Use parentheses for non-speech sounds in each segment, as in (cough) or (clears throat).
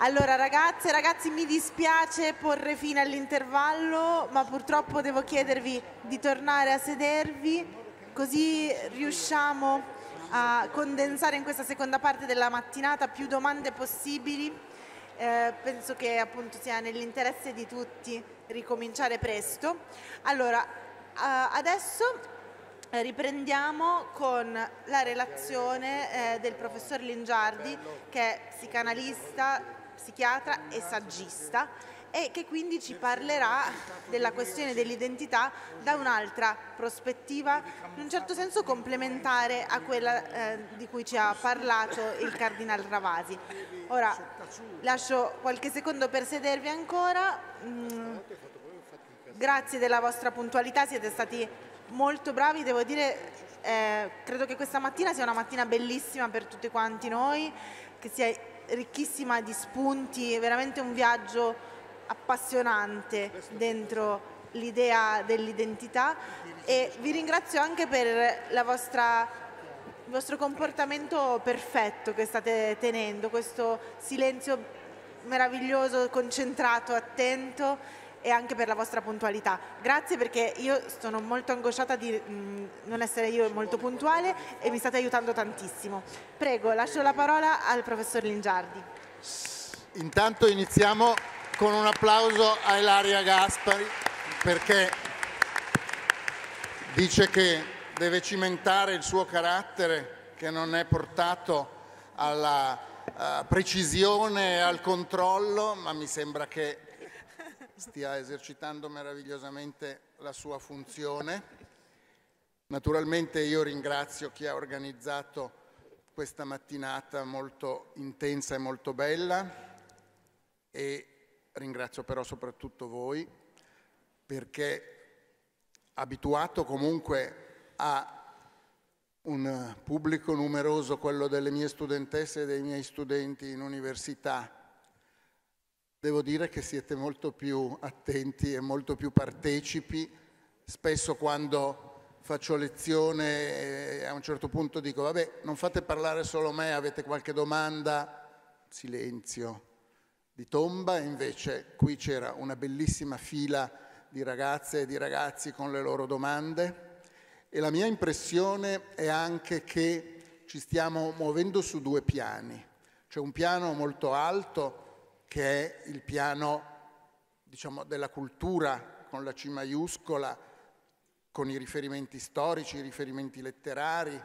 Allora ragazze e ragazzi mi dispiace porre fine all'intervallo ma purtroppo devo chiedervi di tornare a sedervi così riusciamo a condensare in questa seconda parte della mattinata più domande possibili. Eh, penso che appunto sia nell'interesse di tutti ricominciare presto. Allora eh, adesso eh, Riprendiamo con la relazione eh, del professor Lingiardi che è psicanalista psichiatra e saggista e che quindi ci parlerà della questione dell'identità da un'altra prospettiva, in un certo senso complementare a quella eh, di cui ci ha parlato il Cardinal Ravasi. Ora lascio qualche secondo per sedervi ancora. Mm, grazie della vostra puntualità, siete stati molto bravi, devo dire, eh, credo che questa mattina sia una mattina bellissima per tutti quanti noi che sia ricchissima di spunti, veramente un viaggio appassionante dentro l'idea dell'identità e vi ringrazio anche per vostra, il vostro comportamento perfetto che state tenendo, questo silenzio meraviglioso, concentrato, attento e anche per la vostra puntualità. Grazie perché io sono molto angosciata di mm, non essere io molto puntuale e mi state aiutando tantissimo. Prego, lascio la parola al professor Lingiardi. Intanto iniziamo con un applauso a Ilaria Gaspari perché dice che deve cimentare il suo carattere che non è portato alla uh, precisione e al controllo, ma mi sembra che stia esercitando meravigliosamente la sua funzione. Naturalmente io ringrazio chi ha organizzato questa mattinata molto intensa e molto bella e ringrazio però soprattutto voi perché abituato comunque a un pubblico numeroso, quello delle mie studentesse e dei miei studenti in università, Devo dire che siete molto più attenti e molto più partecipi. Spesso quando faccio lezione eh, a un certo punto dico, vabbè, non fate parlare solo me, avete qualche domanda? Silenzio di tomba, invece qui c'era una bellissima fila di ragazze e di ragazzi con le loro domande e la mia impressione è anche che ci stiamo muovendo su due piani. C'è un piano molto alto che è il piano diciamo, della cultura con la C maiuscola, con i riferimenti storici, i riferimenti letterari,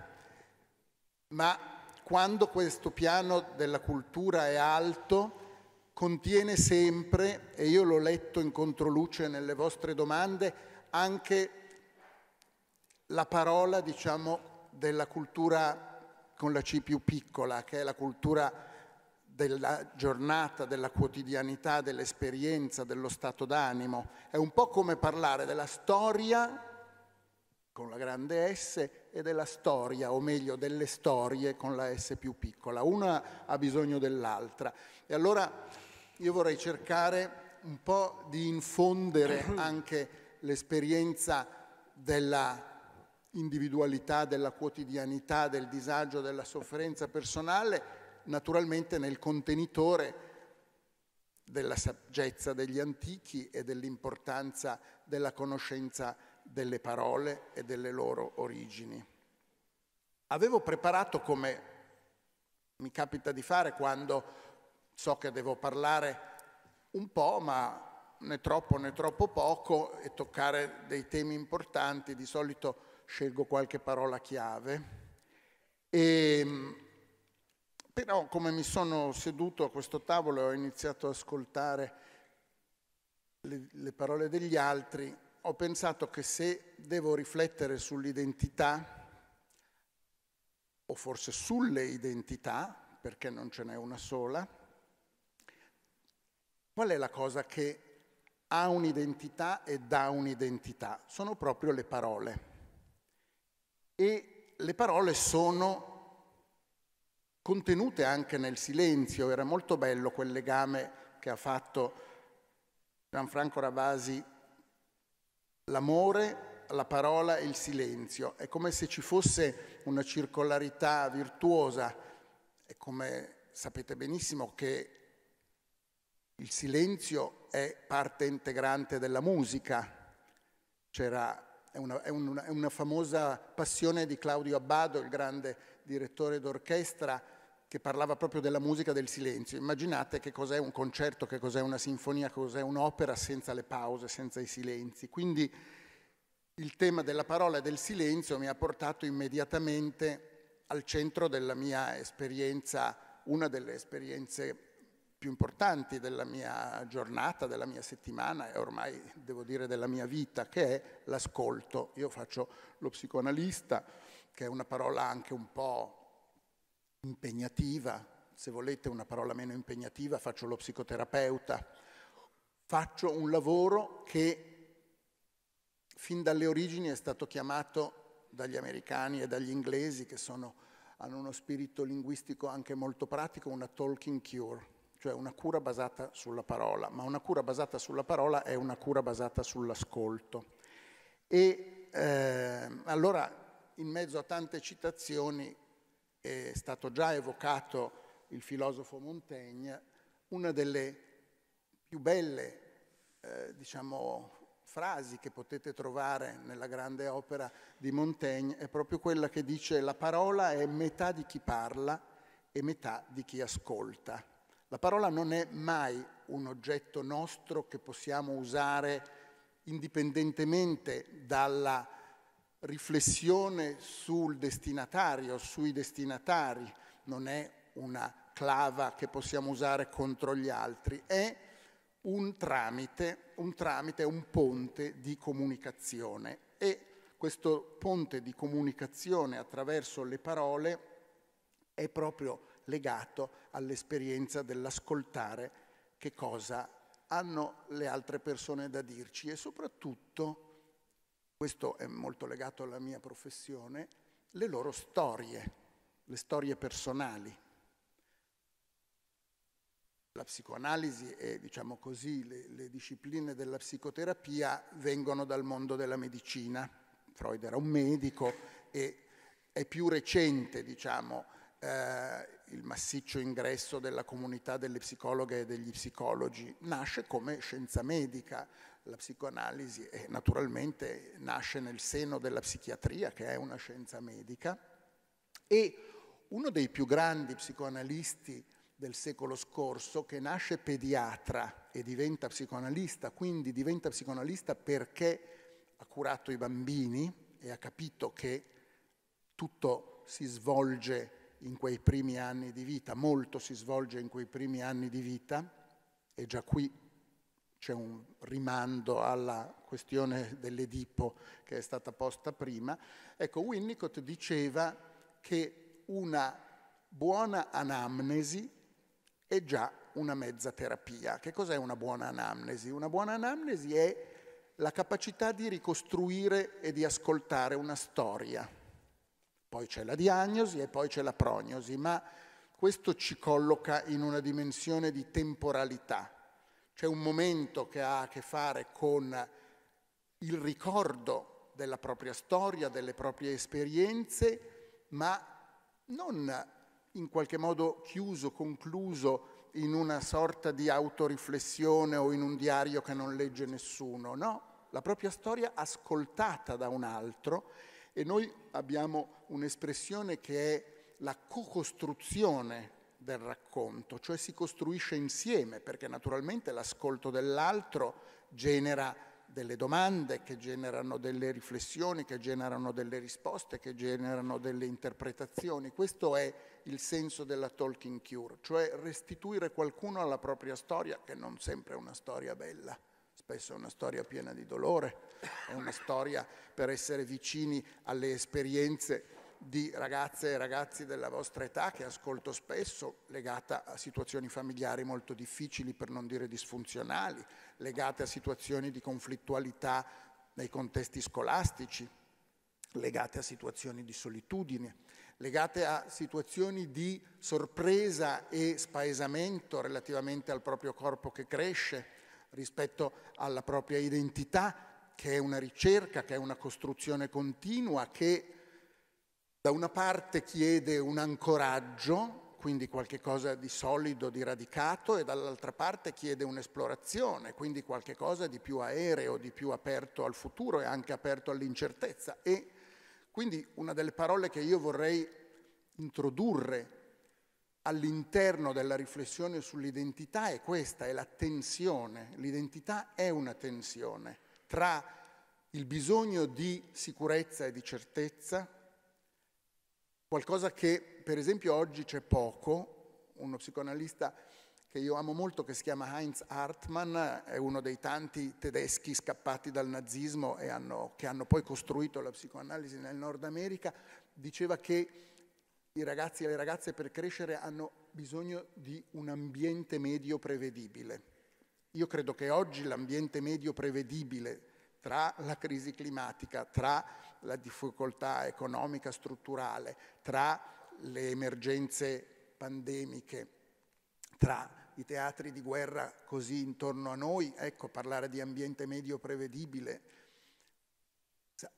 ma quando questo piano della cultura è alto, contiene sempre, e io l'ho letto in controluce nelle vostre domande, anche la parola, diciamo, della cultura con la C più piccola, che è la cultura della giornata, della quotidianità, dell'esperienza, dello stato d'animo. È un po' come parlare della storia con la grande S e della storia, o meglio delle storie con la S più piccola. Una ha bisogno dell'altra. E allora io vorrei cercare un po' di infondere (clears throat) anche l'esperienza della individualità, della quotidianità, del disagio, della sofferenza personale naturalmente nel contenitore della saggezza degli antichi e dell'importanza della conoscenza delle parole e delle loro origini. Avevo preparato, come mi capita di fare quando so che devo parlare un po', ma né troppo né troppo poco, e toccare dei temi importanti, di solito scelgo qualche parola chiave. E ehm, però come mi sono seduto a questo tavolo e ho iniziato a ascoltare le, le parole degli altri, ho pensato che se devo riflettere sull'identità, o forse sulle identità, perché non ce n'è una sola, qual è la cosa che ha un'identità e dà un'identità? Sono proprio le parole. E le parole sono contenute anche nel silenzio. Era molto bello quel legame che ha fatto Gianfranco Ravasi, l'amore, la parola e il silenzio. È come se ci fosse una circolarità virtuosa, è come sapete benissimo che il silenzio è parte integrante della musica. C'era, è, una, è, una, è una famosa passione di Claudio Abbado, il grande direttore d'orchestra, che parlava proprio della musica del silenzio. Immaginate che cos'è un concerto, che cos'è una sinfonia, che cos'è un'opera senza le pause, senza i silenzi. Quindi il tema della parola e del silenzio mi ha portato immediatamente al centro della mia esperienza, una delle esperienze più importanti della mia giornata, della mia settimana e ormai devo dire della mia vita, che è l'ascolto. Io faccio lo psicoanalista, che è una parola anche un po' impegnativa, se volete una parola meno impegnativa, faccio lo psicoterapeuta, faccio un lavoro che fin dalle origini è stato chiamato dagli americani e dagli inglesi, che sono, hanno uno spirito linguistico anche molto pratico, una talking cure, cioè una cura basata sulla parola, ma una cura basata sulla parola è una cura basata sull'ascolto. E eh, allora, in mezzo a tante citazioni, è stato già evocato il filosofo Montaigne, una delle più belle eh, diciamo, frasi che potete trovare nella grande opera di Montaigne è proprio quella che dice la parola è metà di chi parla e metà di chi ascolta. La parola non è mai un oggetto nostro che possiamo usare indipendentemente dalla riflessione sul destinatario, sui destinatari, non è una clava che possiamo usare contro gli altri, è un tramite, un tramite, un ponte di comunicazione e questo ponte di comunicazione attraverso le parole è proprio legato all'esperienza dell'ascoltare che cosa hanno le altre persone da dirci e soprattutto questo è molto legato alla mia professione, le loro storie, le storie personali. La psicoanalisi e, diciamo così, le, le discipline della psicoterapia vengono dal mondo della medicina. Freud era un medico e è più recente, diciamo, eh, il massiccio ingresso della comunità delle psicologhe e degli psicologi. Nasce come scienza medica, la psicoanalisi è, eh, naturalmente nasce nel seno della psichiatria, che è una scienza medica, e uno dei più grandi psicoanalisti del secolo scorso, che nasce pediatra e diventa psicoanalista, quindi diventa psicoanalista perché ha curato i bambini e ha capito che tutto si svolge in quei primi anni di vita, molto si svolge in quei primi anni di vita, e già qui c'è un rimando alla questione dell'Edipo che è stata posta prima. Ecco, Winnicott diceva che una buona anamnesi è già una mezza terapia. Che cos'è una buona anamnesi? Una buona anamnesi è la capacità di ricostruire e di ascoltare una storia. Poi c'è la diagnosi e poi c'è la prognosi, ma questo ci colloca in una dimensione di temporalità. C'è un momento che ha a che fare con il ricordo della propria storia, delle proprie esperienze, ma non in qualche modo chiuso, concluso in una sorta di autoriflessione o in un diario che non legge nessuno, no? La propria storia ascoltata da un altro e noi abbiamo un'espressione che è la co-costruzione del racconto, cioè si costruisce insieme, perché naturalmente l'ascolto dell'altro genera delle domande, che generano delle riflessioni, che generano delle risposte, che generano delle interpretazioni. Questo è il senso della Talking Cure, cioè restituire qualcuno alla propria storia, che non sempre è una storia bella, spesso è una storia piena di dolore, è una storia per essere vicini alle esperienze di ragazze e ragazzi della vostra età che ascolto spesso, legata a situazioni familiari molto difficili, per non dire disfunzionali, legate a situazioni di conflittualità nei contesti scolastici, legate a situazioni di solitudine, legate a situazioni di sorpresa e spaesamento relativamente al proprio corpo che cresce, rispetto alla propria identità, che è una ricerca, che è una costruzione continua, che da una parte chiede un ancoraggio, quindi qualcosa di solido, di radicato, e dall'altra parte chiede un'esplorazione, quindi qualcosa di più aereo, di più aperto al futuro e anche aperto all'incertezza. E quindi una delle parole che io vorrei introdurre all'interno della riflessione sull'identità è questa, è la tensione. L'identità è una tensione tra il bisogno di sicurezza e di certezza, Qualcosa che per esempio oggi c'è poco, uno psicoanalista che io amo molto che si chiama Heinz Hartmann, è uno dei tanti tedeschi scappati dal nazismo e hanno, che hanno poi costruito la psicoanalisi nel Nord America, diceva che i ragazzi e le ragazze per crescere hanno bisogno di un ambiente medio prevedibile. Io credo che oggi l'ambiente medio prevedibile tra la crisi climatica, tra la difficoltà economica strutturale, tra le emergenze pandemiche, tra i teatri di guerra così intorno a noi, ecco, parlare di ambiente medio prevedibile,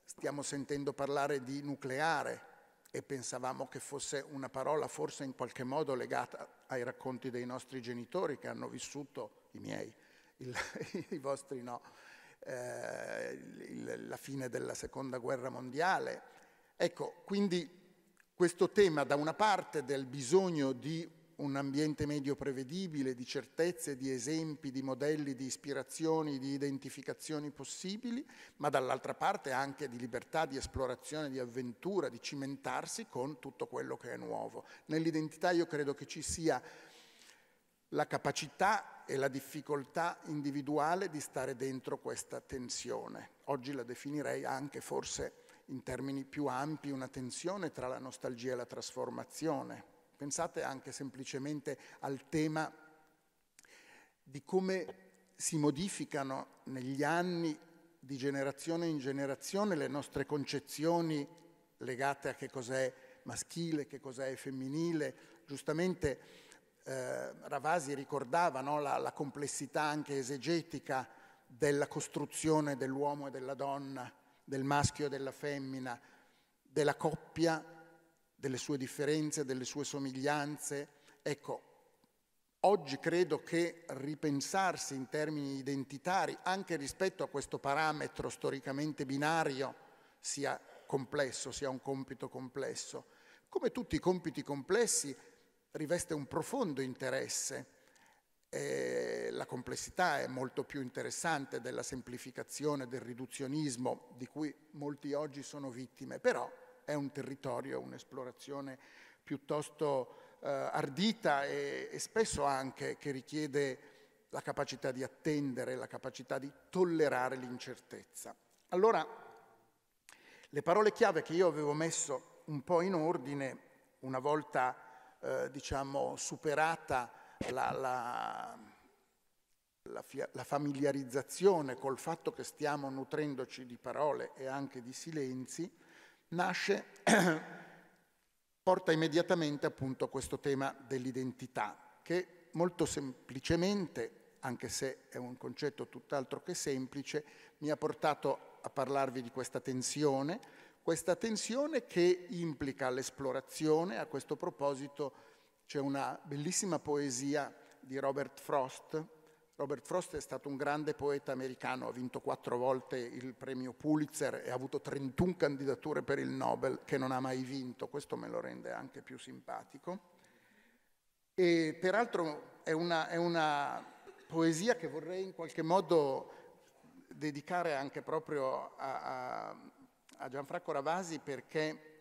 stiamo sentendo parlare di nucleare e pensavamo che fosse una parola forse in qualche modo legata ai racconti dei nostri genitori che hanno vissuto, i miei, il, (laughs) i vostri no, eh, il, la fine della seconda guerra mondiale. Ecco, quindi questo tema da una parte del bisogno di un ambiente medio prevedibile, di certezze, di esempi, di modelli, di ispirazioni, di identificazioni possibili, ma dall'altra parte anche di libertà, di esplorazione, di avventura, di cimentarsi con tutto quello che è nuovo. Nell'identità io credo che ci sia la capacità e la difficoltà individuale di stare dentro questa tensione. Oggi la definirei anche forse in termini più ampi una tensione tra la nostalgia e la trasformazione. Pensate anche semplicemente al tema di come si modificano negli anni di generazione in generazione le nostre concezioni legate a che cos'è maschile, che cos'è femminile. Giustamente eh, Ravasi ricordava no, la, la, complessità anche esegetica della costruzione dell'uomo e della donna, del maschio e della femmina, della coppia, delle sue differenze, delle sue somiglianze. Ecco, oggi credo che ripensarsi in termini identitari, anche rispetto a questo parametro storicamente binario, sia complesso, sia un compito complesso. Come tutti i compiti complessi, riveste un profondo interesse. Eh, la complessità è molto più interessante della semplificazione, del riduzionismo di cui molti oggi sono vittime, però è un territorio, un'esplorazione piuttosto eh, ardita e, e spesso anche che richiede la capacità di attendere, la capacità di tollerare l'incertezza. Allora, le parole chiave che io avevo messo un po' in ordine una volta eh, diciamo, superata la, la, la, la familiarizzazione col fatto che stiamo nutrendoci di parole e anche di silenzi, nasce, (clears throat) porta immediatamente appunto a questo tema dell'identità, che molto semplicemente anche se è un concetto tutt'altro che semplice, mi ha portato a parlarvi di questa tensione questa tensione che implica l'esplorazione, a questo proposito c'è una bellissima poesia di Robert Frost. Robert Frost è stato un grande poeta americano, ha vinto quattro volte il premio Pulitzer e ha avuto 31 candidature per il Nobel che non ha mai vinto, questo me lo rende anche più simpatico. E peraltro è una, è una poesia che vorrei in qualche modo dedicare anche proprio a, a a Gianfranco Ravasi perché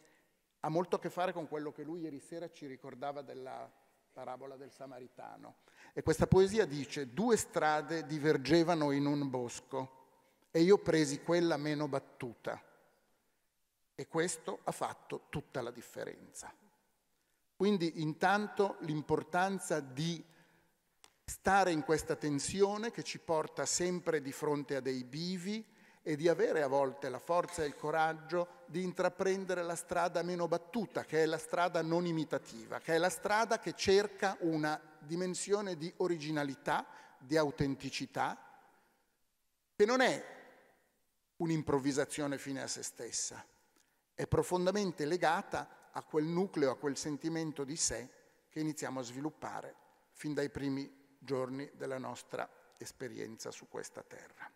ha molto a che fare con quello che lui ieri sera ci ricordava della parabola del Samaritano. E questa poesia dice, due strade divergevano in un bosco e io presi quella meno battuta. E questo ha fatto tutta la differenza. Quindi intanto l'importanza di stare in questa tensione che ci porta sempre di fronte a dei bivi, e di avere a volte la forza e il coraggio di intraprendere la strada meno battuta, che è la strada non imitativa, che è la strada che cerca una dimensione di originalità, di autenticità, che non è un'improvvisazione fine a se stessa, è profondamente legata a quel nucleo, a quel sentimento di sé che iniziamo a sviluppare fin dai primi giorni della nostra esperienza su questa terra.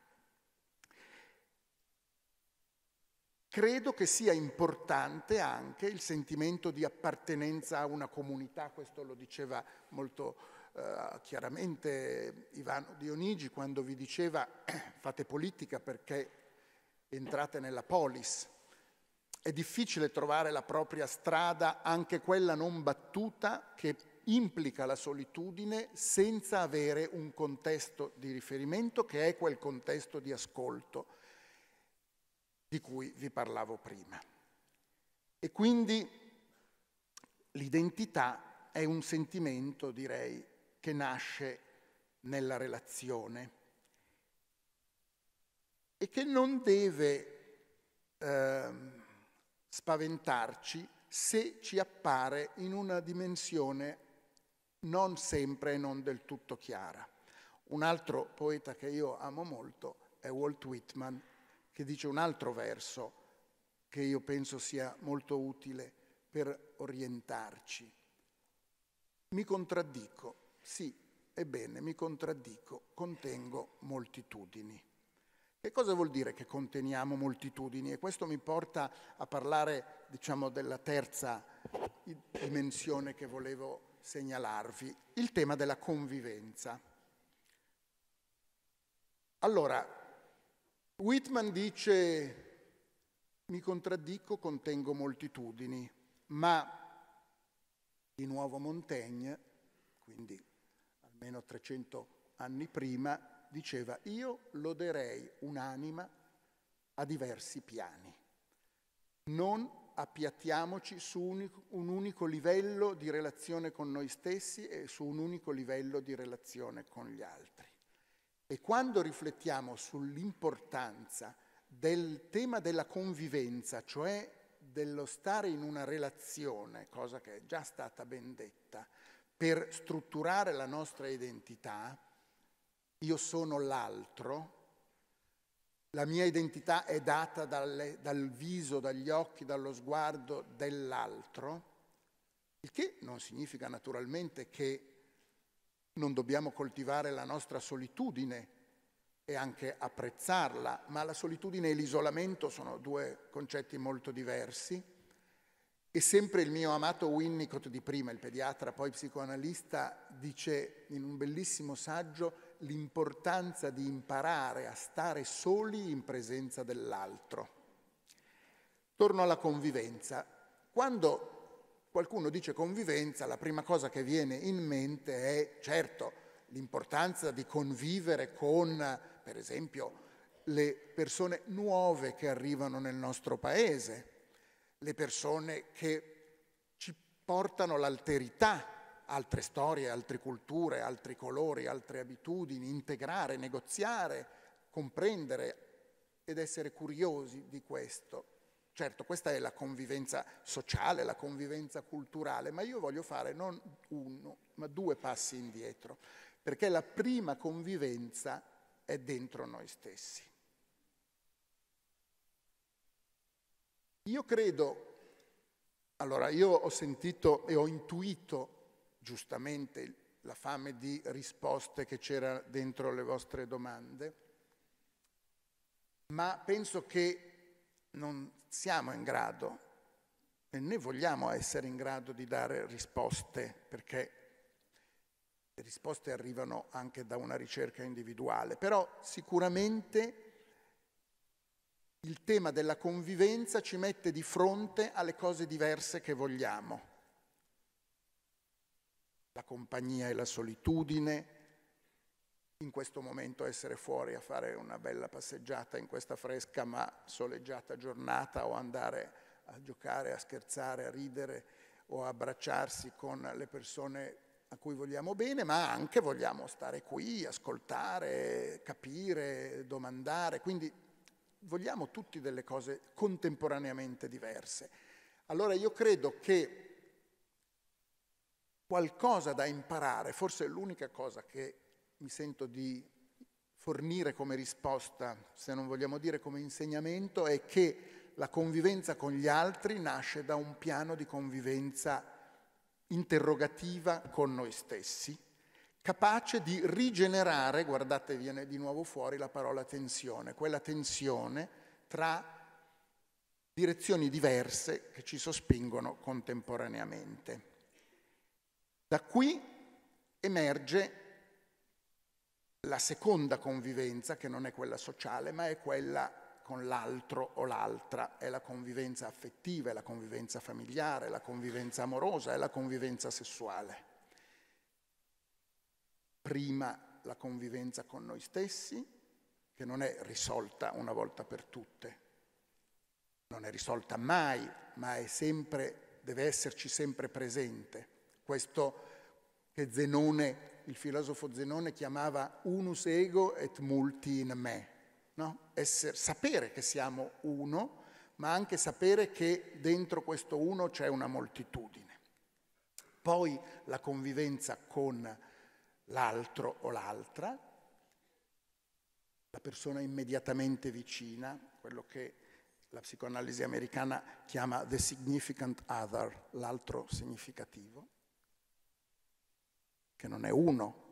Credo che sia importante anche il sentimento di appartenenza a una comunità, questo lo diceva molto eh, chiaramente Ivano Dionigi quando vi diceva (clears throat) fate politica perché entrate nella polis. È difficile trovare la propria strada, anche quella non battuta, che implica la solitudine senza avere un contesto di riferimento che è quel contesto di ascolto di cui vi parlavo prima. E quindi l'identità è un sentimento, direi, che nasce nella relazione e che non deve eh, spaventarci se ci appare in una dimensione non sempre e non del tutto chiara. Un altro poeta che io amo molto è Walt Whitman che dice un altro verso che io penso sia molto utile per orientarci. Mi contraddico, sì, ebbene, mi contraddico, contengo moltitudini. Che cosa vuol dire che conteniamo moltitudini? E questo mi porta a parlare, diciamo, della terza dimensione che volevo segnalarvi, il tema della convivenza. Allora, Whitman dice, mi contraddico, contengo moltitudini, ma di nuovo Montaigne, quindi almeno 300 anni prima, diceva, io loderei un'anima a diversi piani. Non appiattiamoci su un unico livello di relazione con noi stessi e su un unico livello di relazione con gli altri. E quando riflettiamo sull'importanza del tema della convivenza, cioè dello stare in una relazione, cosa che è già stata ben detta, per strutturare la nostra identità, io sono l'altro, la mia identità è data dalle, dal viso, dagli occhi, dallo sguardo dell'altro, il che non significa naturalmente che non dobbiamo coltivare la nostra solitudine e anche apprezzarla, ma la solitudine e l'isolamento sono due concetti molto diversi. E sempre il mio amato Winnicott di prima, il pediatra, poi psicoanalista, dice in un bellissimo saggio l'importanza di imparare a stare soli in presenza dell'altro. Torno alla convivenza. Quando qualcuno dice convivenza, la prima cosa che viene in mente è certo l'importanza di convivere con, per esempio, le persone nuove che arrivano nel nostro paese, le persone che ci portano l'alterità, altre storie, altre culture, altri colori, altre abitudini, integrare, negoziare, comprendere ed essere curiosi di questo. Certo, questa è la convivenza sociale, la convivenza culturale, ma io voglio fare non uno, ma due passi indietro, perché la prima convivenza è dentro noi stessi. Io credo, allora io ho sentito e ho intuito giustamente la fame di risposte che c'era dentro le vostre domande, ma penso che non siamo in grado e né vogliamo essere in grado di dare risposte, perché le risposte arrivano anche da una ricerca individuale, però sicuramente il tema della convivenza ci mette di fronte alle cose diverse che vogliamo. La compagnia e la solitudine, in questo momento essere fuori a fare una bella passeggiata in questa fresca ma soleggiata giornata o andare a giocare, a scherzare, a ridere o a abbracciarsi con le persone a cui vogliamo bene, ma anche vogliamo stare qui, ascoltare, capire, domandare, quindi vogliamo tutti delle cose contemporaneamente diverse. Allora io credo che qualcosa da imparare, forse l'unica cosa che mi sento di fornire come risposta, se non vogliamo dire come insegnamento, è che la convivenza con gli altri nasce da un piano di convivenza interrogativa con noi stessi, capace di rigenerare, guardate viene di nuovo fuori la parola tensione, quella tensione tra direzioni diverse che ci sospingono contemporaneamente. Da qui emerge la seconda convivenza, che non è quella sociale, ma è quella con l'altro o l'altra, è la convivenza affettiva, è la convivenza familiare, è la convivenza amorosa, è la convivenza sessuale. Prima la convivenza con noi stessi, che non è risolta una volta per tutte, non è risolta mai, ma è sempre, deve esserci sempre presente. Questo che Zenone il filosofo Zenone chiamava unus ego et multi in me, no? Esser, sapere che siamo uno, ma anche sapere che dentro questo uno c'è una moltitudine. Poi la convivenza con l'altro o l'altra, la persona immediatamente vicina, quello che la psicoanalisi americana chiama the significant other, l'altro significativo che non è uno,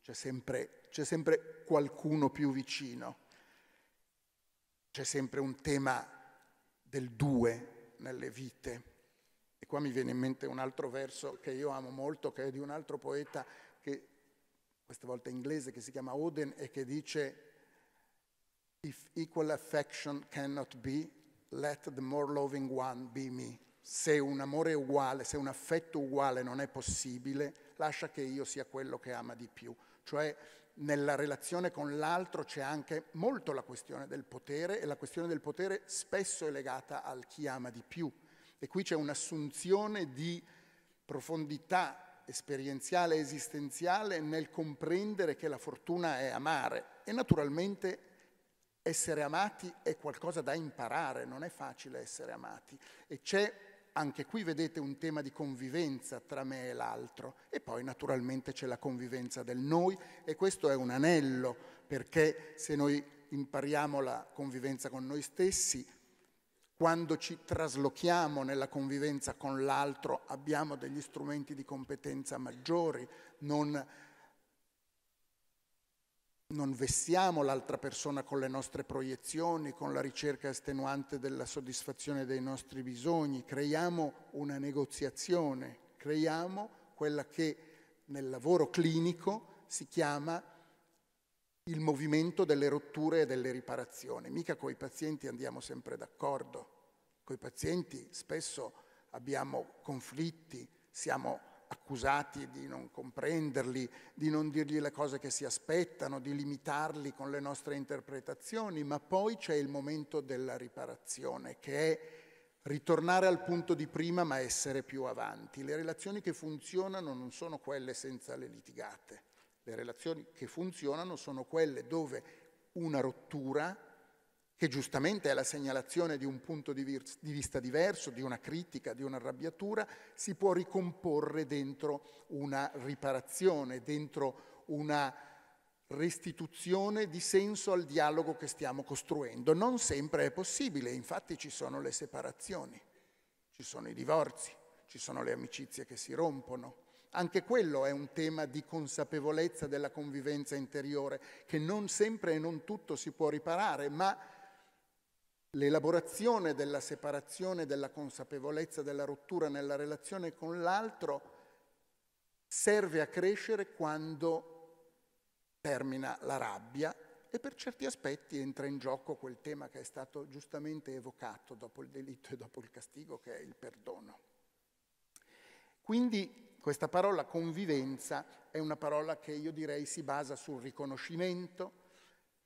c'è sempre, c'è sempre qualcuno più vicino, c'è sempre un tema del due nelle vite. E qua mi viene in mente un altro verso che io amo molto, che è di un altro poeta, che, questa volta inglese, che si chiama Oden e che dice If equal affection cannot be, let the more loving one be me. Se un amore uguale, se un affetto uguale non è possibile, lascia che io sia quello che ama di più. Cioè nella relazione con l'altro c'è anche molto la questione del potere e la questione del potere spesso è legata al chi ama di più. E qui c'è un'assunzione di profondità esperienziale esistenziale nel comprendere che la fortuna è amare e naturalmente essere amati è qualcosa da imparare, non è facile essere amati e c'è anche qui vedete un tema di convivenza tra me e l'altro e poi naturalmente c'è la convivenza del noi e questo è un anello perché se noi impariamo la convivenza con noi stessi, quando ci traslochiamo nella convivenza con l'altro abbiamo degli strumenti di competenza maggiori, non non vestiamo l'altra persona con le nostre proiezioni, con la ricerca estenuante della soddisfazione dei nostri bisogni, creiamo una negoziazione, creiamo quella che nel lavoro clinico si chiama il movimento delle rotture e delle riparazioni. Mica coi pazienti andiamo sempre d'accordo, coi pazienti spesso abbiamo conflitti, siamo accusati di non comprenderli, di non dirgli le cose che si aspettano, di limitarli con le nostre interpretazioni, ma poi c'è il momento della riparazione che è ritornare al punto di prima ma essere più avanti. Le relazioni che funzionano non sono quelle senza le litigate, le relazioni che funzionano sono quelle dove una rottura che giustamente è la segnalazione di un punto di, vista diverso, di una critica, di un'arrabbiatura, si può ricomporre dentro una riparazione, dentro una restituzione di senso al dialogo che stiamo costruendo. Non sempre è possibile, infatti ci sono le separazioni, ci sono i divorzi, ci sono le amicizie che si rompono. Anche quello è un tema di consapevolezza della convivenza interiore, che non sempre e non tutto si può riparare, ma L'elaborazione della separazione, della consapevolezza della rottura nella relazione con l'altro serve a crescere quando termina la rabbia e per certi aspetti entra in gioco quel tema che è stato giustamente evocato dopo il delitto e dopo il castigo, che è il perdono. Quindi questa parola convivenza è una parola che io direi si basa sul riconoscimento,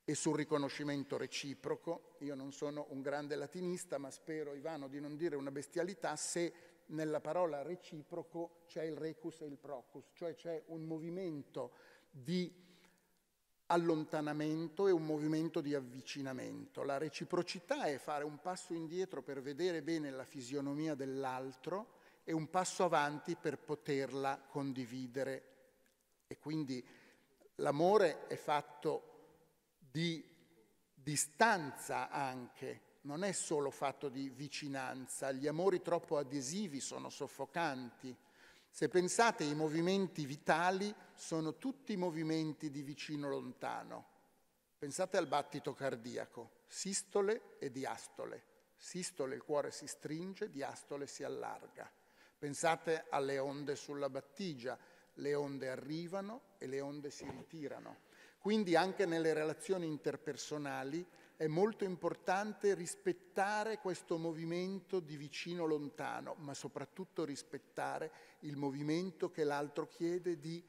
e sul riconoscimento reciproco. Io non sono un grande latinista, ma spero, Ivano, di non dire una bestialità se nella parola reciproco c'è il recus e il procus, cioè c'è un movimento di allontanamento e un movimento di avvicinamento. La reciprocità è fare un passo indietro per vedere bene la fisionomia dell'altro e un passo avanti per poterla condividere. E quindi l'amore è fatto di distanza anche, non è solo fatto di vicinanza, gli amori troppo adesivi sono soffocanti. Se pensate i movimenti vitali sono tutti movimenti di vicino lontano. Pensate al battito cardiaco, sistole e diastole. Sistole il cuore si stringe, diastole si allarga. Pensate alle onde sulla battigia, le onde arrivano e le onde si ritirano. Quindi anche nelle relazioni interpersonali è molto importante rispettare questo movimento di vicino lontano, ma soprattutto rispettare il movimento che l'altro chiede di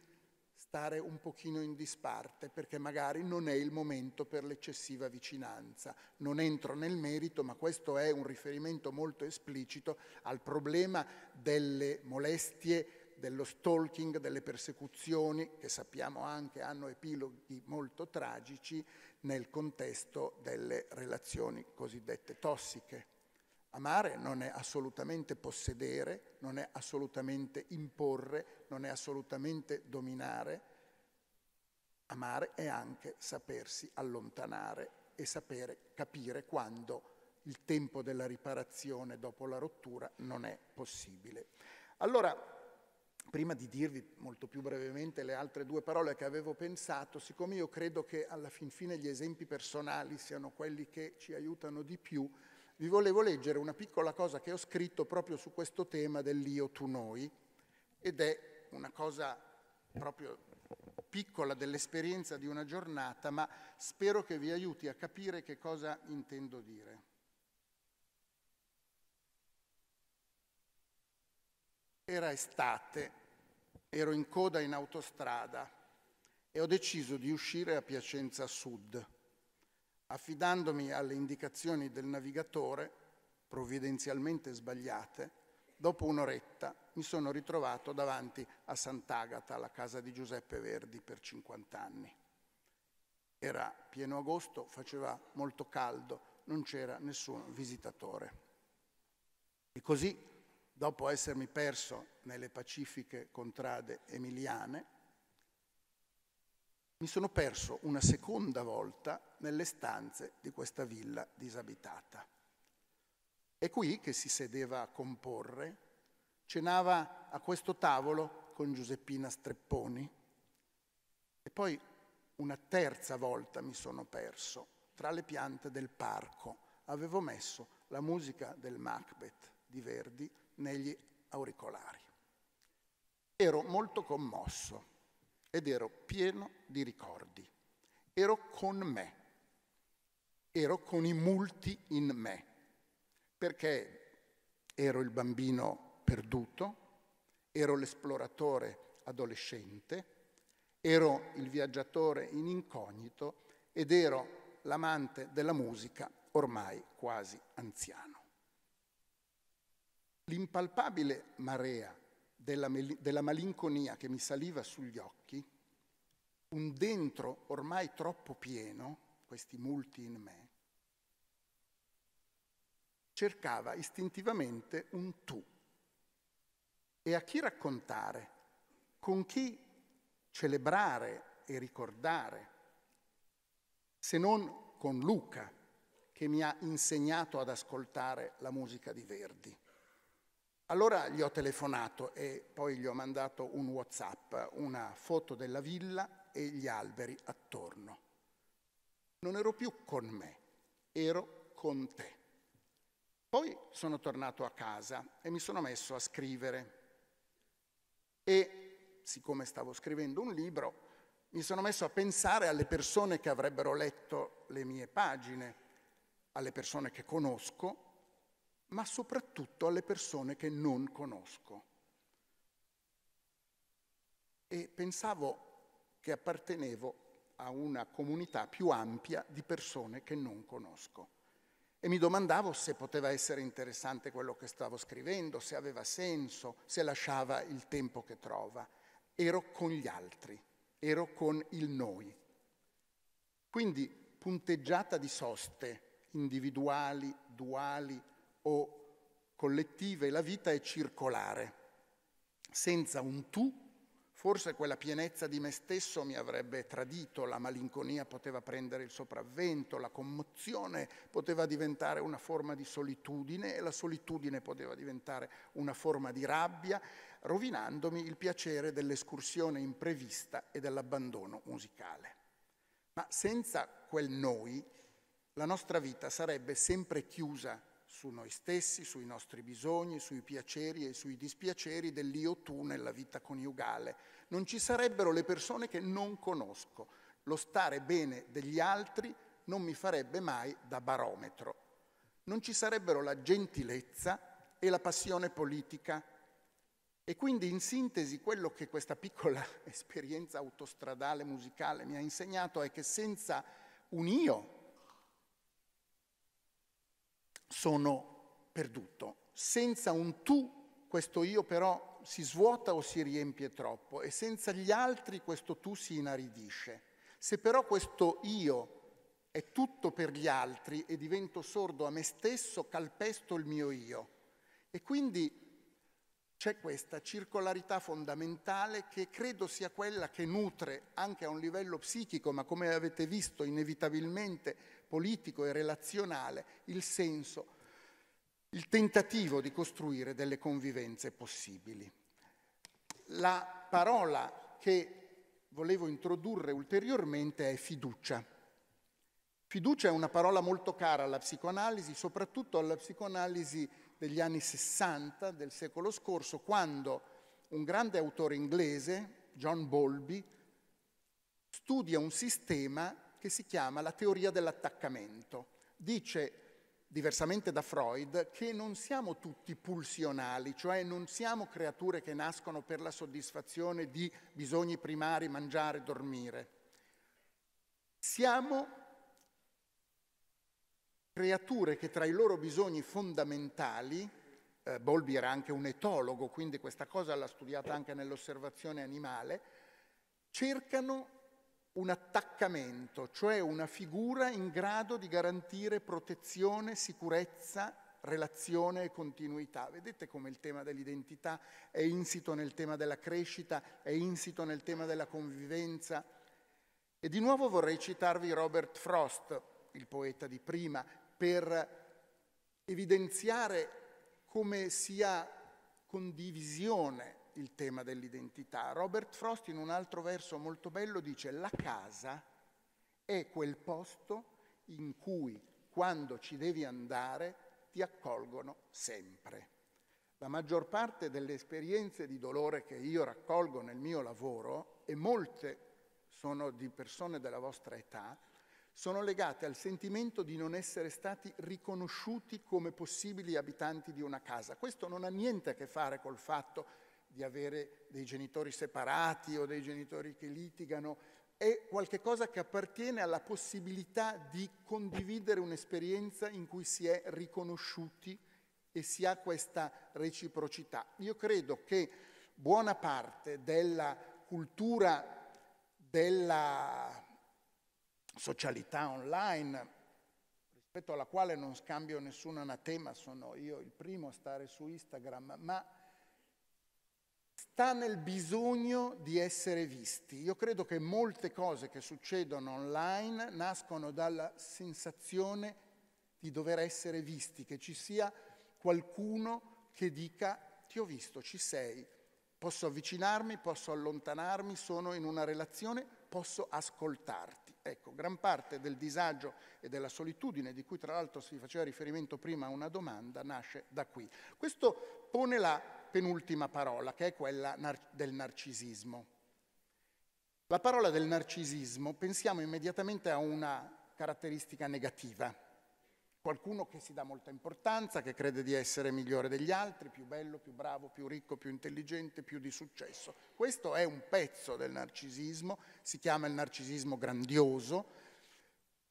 stare un pochino in disparte, perché magari non è il momento per l'eccessiva vicinanza. Non entro nel merito, ma questo è un riferimento molto esplicito al problema delle molestie dello stalking, delle persecuzioni, che sappiamo anche hanno epiloghi molto tragici nel contesto delle relazioni cosiddette tossiche. Amare non è assolutamente possedere, non è assolutamente imporre, non è assolutamente dominare. Amare è anche sapersi allontanare e sapere capire quando il tempo della riparazione dopo la rottura non è possibile. Allora, prima di dirvi molto più brevemente le altre due parole che avevo pensato, siccome io credo che alla fin fine gli esempi personali siano quelli che ci aiutano di più, vi volevo leggere una piccola cosa che ho scritto proprio su questo tema dell'io tu noi ed è una cosa proprio piccola dell'esperienza di una giornata, ma spero che vi aiuti a capire che cosa intendo dire. Era estate, ero in coda in autostrada e ho deciso di uscire a Piacenza Sud. Affidandomi alle indicazioni del navigatore, provvidenzialmente sbagliate, dopo un'oretta mi sono ritrovato davanti a Sant'Agata, la casa di Giuseppe Verdi per 50 anni. Era pieno agosto, faceva molto caldo, non c'era nessun visitatore. E così dopo essermi perso nelle pacifiche contrade emiliane, mi sono perso una seconda volta nelle stanze di questa villa disabitata. È qui che si sedeva a comporre, cenava a questo tavolo con Giuseppina Strepponi e poi una terza volta mi sono perso tra le piante del parco. Avevo messo la musica del Macbeth di Verdi negli auricolari. Ero molto commosso ed ero pieno di ricordi. Ero con me, ero con i multi in me, perché ero il bambino perduto, ero l'esploratore adolescente, ero il viaggiatore in incognito ed ero l'amante della musica ormai quasi anziano. L'impalpabile marea della, della malinconia che mi saliva sugli occhi, un dentro ormai troppo pieno, questi multi in me, cercava istintivamente un tu. E a chi raccontare? Con chi celebrare e ricordare? Se non con Luca, che mi ha insegnato ad ascoltare la musica di Verdi. Allora gli ho telefonato e poi gli ho mandato un Whatsapp, una foto della villa e gli alberi attorno. Non ero più con me, ero con te. Poi sono tornato a casa e mi sono messo a scrivere. E siccome stavo scrivendo un libro, mi sono messo a pensare alle persone che avrebbero letto le mie pagine, alle persone che conosco ma soprattutto alle persone che non conosco. E pensavo che appartenevo a una comunità più ampia di persone che non conosco. E mi domandavo se poteva essere interessante quello che stavo scrivendo, se aveva senso, se lasciava il tempo che trova. Ero con gli altri, ero con il noi. Quindi punteggiata di soste individuali, duali, o collettive, la vita è circolare. Senza un tu, forse quella pienezza di me stesso mi avrebbe tradito, la malinconia poteva prendere il sopravvento, la commozione poteva diventare una forma di solitudine e la solitudine poteva diventare una forma di rabbia, rovinandomi il piacere dell'escursione imprevista e dell'abbandono musicale. Ma senza quel noi, la nostra vita sarebbe sempre chiusa su noi stessi, sui nostri bisogni, sui piaceri e sui dispiaceri dell'io tu nella vita coniugale. Non ci sarebbero le persone che non conosco. Lo stare bene degli altri non mi farebbe mai da barometro. Non ci sarebbero la gentilezza e la passione politica. E quindi in sintesi quello che questa piccola (laughs) esperienza autostradale musicale mi ha insegnato è che senza un io sono perduto. Senza un tu, questo io però si svuota o si riempie troppo e senza gli altri questo tu si inaridisce. Se però questo io è tutto per gli altri e divento sordo a me stesso, calpesto il mio io. E quindi c'è questa circolarità fondamentale che credo sia quella che nutre anche a un livello psichico, ma come avete visto inevitabilmente politico e relazionale il senso, il tentativo di costruire delle convivenze possibili. La parola che volevo introdurre ulteriormente è fiducia. Fiducia è una parola molto cara alla psicoanalisi, soprattutto alla psicoanalisi degli anni 60 del secolo scorso, quando un grande autore inglese, John Bolby, studia un sistema che si chiama la teoria dell'attaccamento. Dice diversamente da Freud, che non siamo tutti pulsionali, cioè non siamo creature che nascono per la soddisfazione di bisogni primari, mangiare, dormire. Siamo creature che tra i loro bisogni fondamentali, eh, Bolby era anche un etologo, quindi questa cosa l'ha studiata anche nell'osservazione animale, cercano un attaccamento, cioè una figura in grado di garantire protezione, sicurezza, relazione e continuità. Vedete come il tema dell'identità è insito nel tema della crescita, è insito nel tema della convivenza. E di nuovo vorrei citarvi Robert Frost, il poeta di prima, per evidenziare come sia condivisione il tema dell'identità. Robert Frost in un altro verso molto bello dice la casa è quel posto in cui quando ci devi andare ti accolgono sempre. La maggior parte delle esperienze di dolore che io raccolgo nel mio lavoro, e molte sono di persone della vostra età, sono legate al sentimento di non essere stati riconosciuti come possibili abitanti di una casa. Questo non ha niente a che fare col fatto che di avere dei genitori separati o dei genitori che litigano, è qualcosa che appartiene alla possibilità di condividere un'esperienza in cui si è riconosciuti e si ha questa reciprocità. Io credo che buona parte della cultura della socialità online, rispetto alla quale non scambio nessun anatema, sono io il primo a stare su Instagram, ma sta nel bisogno di essere visti. Io credo che molte cose che succedono online nascono dalla sensazione di dover essere visti, che ci sia qualcuno che dica ti ho visto, ci sei, posso avvicinarmi, posso allontanarmi, sono in una relazione, posso ascoltarti. Ecco, gran parte del disagio e della solitudine, di cui tra l'altro si faceva riferimento prima a una domanda, nasce da qui. Questo pone la penultima parola, che è quella nar- del narcisismo. La parola del narcisismo pensiamo immediatamente a una caratteristica negativa, qualcuno che si dà molta importanza, che crede di essere migliore degli altri, più bello, più bravo, più ricco, più intelligente, più di successo. Questo è un pezzo del narcisismo, si chiama il narcisismo grandioso.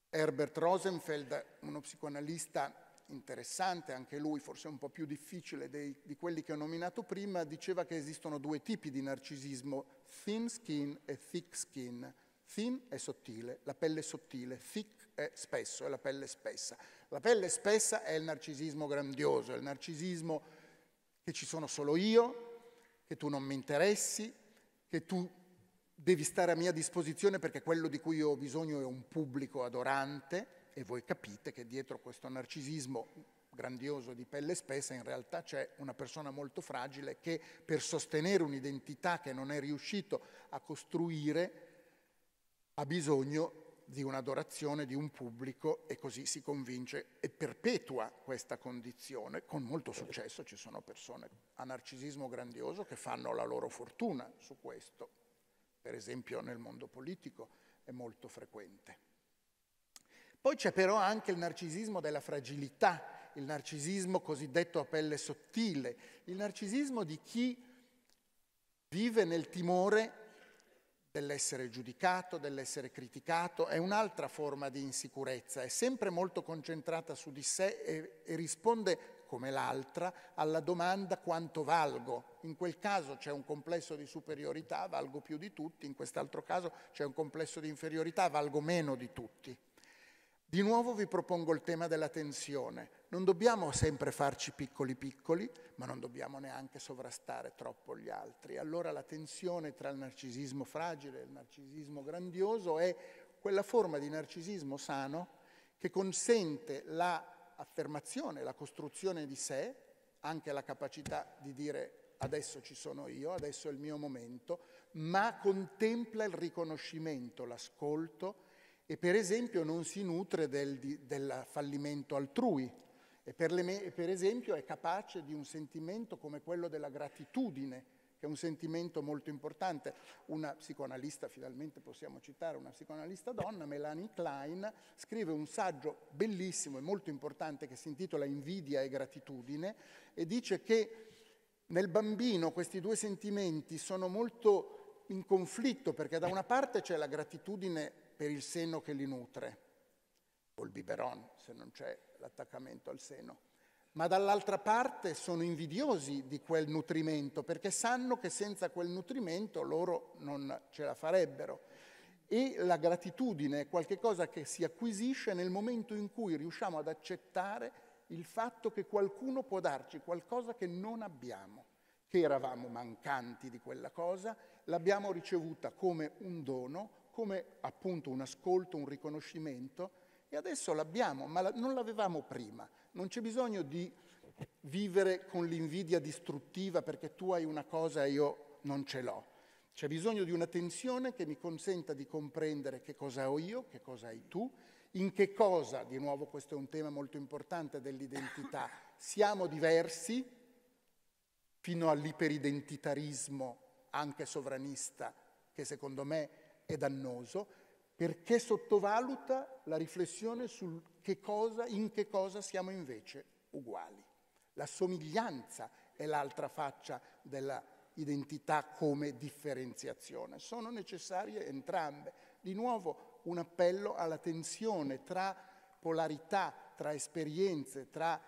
Herbert Rosenfeld, uno psicoanalista interessante, anche lui forse un po' più difficile dei, di quelli che ho nominato prima, diceva che esistono due tipi di narcisismo, thin skin e thick skin. Thin è sottile, la pelle è sottile, thick è spesso, è la pelle spessa. La pelle spessa è il narcisismo grandioso, è il narcisismo che ci sono solo io, che tu non mi interessi, che tu devi stare a mia disposizione perché quello di cui ho bisogno è un pubblico adorante e voi capite che dietro questo narcisismo grandioso di pelle spessa in realtà c'è una persona molto fragile che per sostenere un'identità che non è riuscito a costruire ha bisogno di un'adorazione di un pubblico e così si convince e perpetua questa condizione con molto successo. Ci sono persone a narcisismo grandioso che fanno la loro fortuna su questo, per esempio nel mondo politico è molto frequente. Poi c'è però anche il narcisismo della fragilità, il narcisismo cosiddetto a pelle sottile, il narcisismo di chi vive nel timore dell'essere giudicato, dell'essere criticato, è un'altra forma di insicurezza, è sempre molto concentrata su di sé e, e, risponde, come l'altra, alla domanda quanto valgo. In quel caso c'è un complesso di superiorità, valgo più di tutti, in quest'altro caso c'è un complesso di inferiorità, valgo meno di tutti. Di nuovo vi propongo il tema della tensione. Non dobbiamo sempre farci piccoli piccoli, ma non dobbiamo neanche sovrastare troppo gli altri. Allora la tensione tra il narcisismo fragile e il narcisismo grandioso è quella forma di narcisismo sano che consente l'affermazione, la costruzione di sé, anche la capacità di dire adesso ci sono io, adesso è il mio momento, ma contempla il riconoscimento, l'ascolto, e per esempio non si nutre del, del fallimento altrui e per, le, per esempio è capace di un sentimento come quello della gratitudine, che è un sentimento molto importante. Una psicoanalista, finalmente possiamo citare una psicoanalista donna, Melanie Klein, scrive un saggio bellissimo e molto importante che si intitola Invidia e gratitudine e dice che nel bambino questi due sentimenti sono molto in conflitto perché da una parte c'è la gratitudine per il seno che li nutre, o il biberon se non c'è l'attaccamento al seno, ma dall'altra parte sono invidiosi di quel nutrimento perché sanno che senza quel nutrimento loro non ce la farebbero. E la gratitudine è qualcosa che si acquisisce nel momento in cui riusciamo ad accettare il fatto che qualcuno può darci qualcosa che non abbiamo, che eravamo mancanti di quella cosa, l'abbiamo ricevuta come un dono, come appunto un ascolto, un riconoscimento, e adesso l'abbiamo, ma non l'avevamo prima. Non c'è bisogno di vivere con l'invidia distruttiva perché tu hai una cosa e io non ce l'ho. C'è bisogno di una tensione che mi consenta di comprendere che cosa ho io, che cosa hai tu, in che cosa, di nuovo questo è un tema molto importante dell'identità, siamo diversi fino all'iperidentitarismo anche sovranista che secondo me è dannoso perché sottovaluta la riflessione sul che cosa, in che cosa siamo invece uguali. La somiglianza è l'altra faccia dell'identità come differenziazione. Sono necessarie entrambe. Di nuovo un appello alla tensione tra polarità, tra esperienze, tra,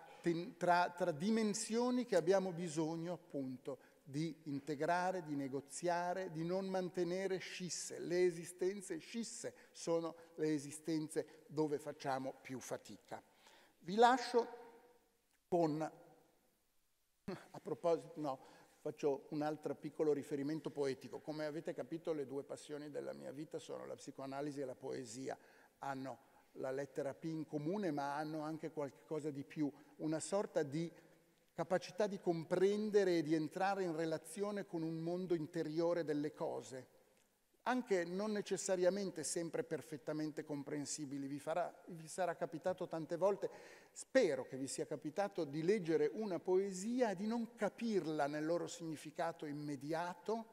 tra, tra dimensioni che abbiamo bisogno appunto di integrare, di negoziare, di non mantenere scisse. Le esistenze scisse sono le esistenze dove facciamo più fatica. Vi lascio con, (laughs) a proposito, no, faccio un altro piccolo riferimento poetico. Come avete capito le due passioni della mia vita sono la psicoanalisi e la poesia. Hanno la lettera P in comune ma hanno anche qualcosa di più, una sorta di capacità di comprendere e di entrare in relazione con un mondo interiore delle cose, anche non necessariamente sempre perfettamente comprensibili. Vi, farà, vi, sarà capitato tante volte, spero che vi sia capitato, di leggere una poesia e di non capirla nel loro significato immediato,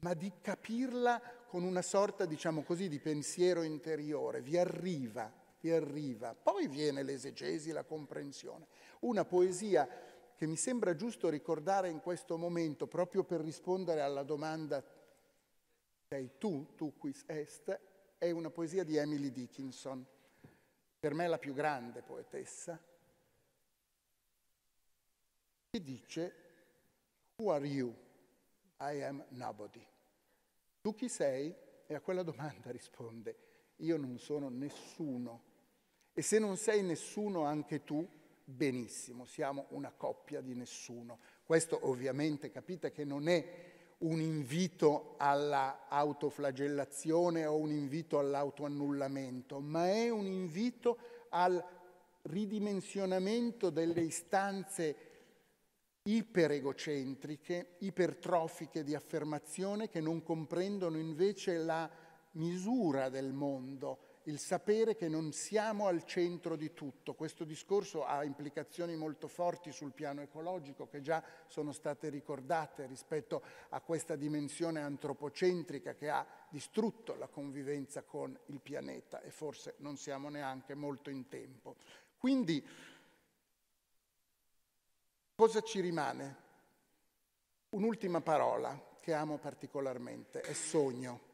ma di capirla con una sorta, diciamo così, di pensiero interiore. Vi arriva, vi arriva. Poi viene l'esegesi, la comprensione. Una poesia che mi sembra giusto ricordare in questo momento, proprio per rispondere alla domanda sei tu, tu quis est, è una poesia di Emily Dickinson, per me la più grande poetessa, che dice Who are you? I am nobody. Tu chi sei? E a quella domanda risponde, io non sono nessuno. E se non sei nessuno anche tu, benissimo, siamo una coppia di nessuno. Questo ovviamente capite che non è un invito all'autoflagellazione o un invito all'autoannullamento, ma è un invito al ridimensionamento delle istanze iperegocentriche, ipertrofiche di affermazione che non comprendono invece la misura del mondo, il sapere che non siamo al centro di tutto. Questo discorso ha implicazioni molto forti sul piano ecologico che già sono state ricordate rispetto a questa dimensione antropocentrica che ha distrutto la convivenza con il pianeta e forse non siamo neanche molto in tempo. Quindi cosa ci rimane? Un'ultima parola che amo particolarmente è sogno.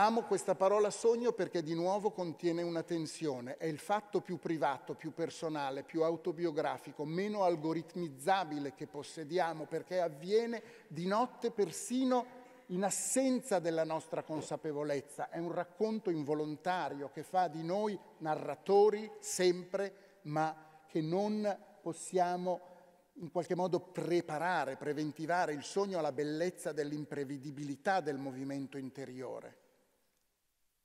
Amo questa parola sogno perché di nuovo contiene una tensione, è il fatto più privato, più personale, più autobiografico, meno algoritmizzabile che possediamo perché avviene di notte persino in assenza della nostra consapevolezza. È un racconto involontario che fa di noi narratori sempre, ma che non possiamo in qualche modo preparare, preventivare il sogno alla bellezza dell'imprevedibilità del movimento interiore.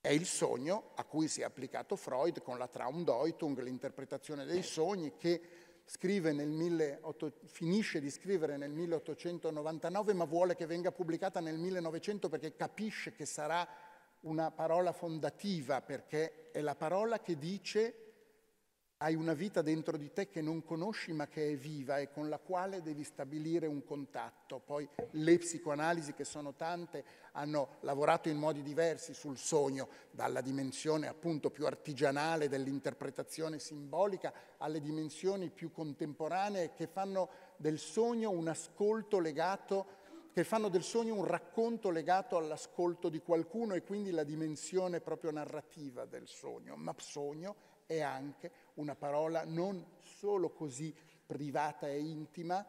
È il sogno a cui si è applicato Freud con la Traumdeutung, l'interpretazione dei sogni, che finisce di scrivere nel 1899 ma vuole che venga pubblicata nel 1900 perché capisce che sarà una parola fondativa, perché è la parola che dice hai una vita dentro di te che non conosci ma che è viva e con la quale devi stabilire un contatto. Poi le psicoanalisi, che sono tante, hanno lavorato in modi diversi sul sogno, dalla dimensione appunto più artigianale dell'interpretazione simbolica alle dimensioni più contemporanee che fanno del sogno un ascolto legato che fanno del sogno un racconto legato all'ascolto di qualcuno e quindi la dimensione proprio narrativa del sogno, ma sogno è anche una parola non solo così privata e intima,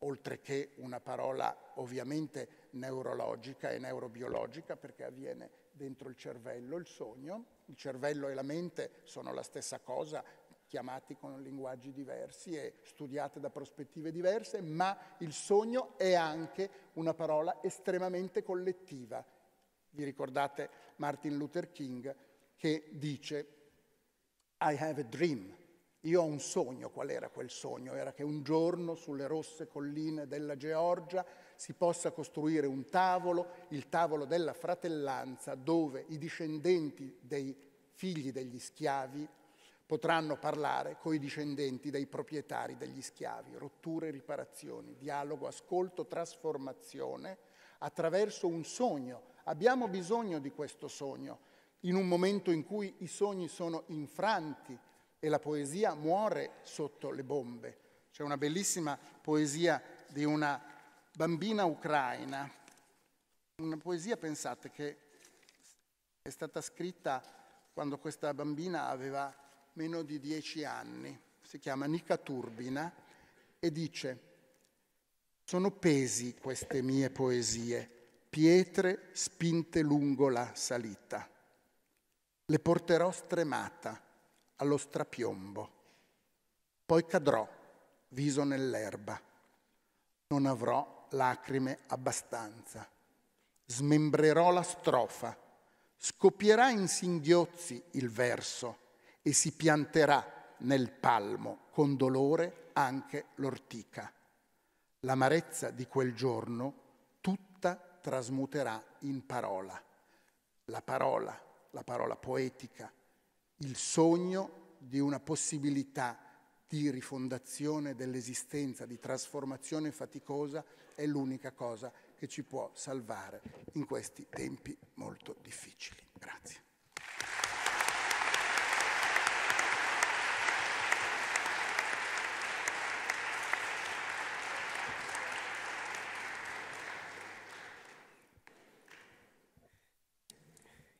oltre che una parola ovviamente neurologica e neurobiologica, perché avviene dentro il cervello, il sogno. Il cervello e la mente sono la stessa cosa, chiamati con linguaggi diversi e studiate da prospettive diverse, ma il sogno è anche una parola estremamente collettiva. Vi ricordate Martin Luther King che dice i have a dream. Io ho un sogno. Qual era quel sogno? Era che un giorno sulle rosse colline della Georgia si possa costruire un tavolo, il tavolo della fratellanza, dove i discendenti dei figli degli schiavi potranno parlare con i discendenti dei proprietari degli schiavi. Rotture riparazioni, dialogo, ascolto, trasformazione attraverso un sogno. Abbiamo bisogno di questo sogno in un momento in cui i sogni sono infranti e la poesia muore sotto le bombe. C'è una bellissima poesia di una bambina ucraina, una poesia, pensate, che è stata scritta quando questa bambina aveva meno di dieci anni, si chiama Nika Turbina, e dice, sono pesi queste mie poesie, pietre spinte lungo la salita le porterò stremata allo strapiombo. Poi cadrò, viso nell'erba. Non avrò lacrime abbastanza. Smembrerò la strofa. Scopierà in singhiozzi il verso e si pianterà nel palmo con dolore anche l'ortica. L'amarezza di quel giorno tutta trasmuterà in parola. La parola la parola poetica, il sogno di una possibilità di rifondazione dell'esistenza, di trasformazione faticosa, è l'unica cosa che ci può salvare in questi tempi molto difficili. Grazie.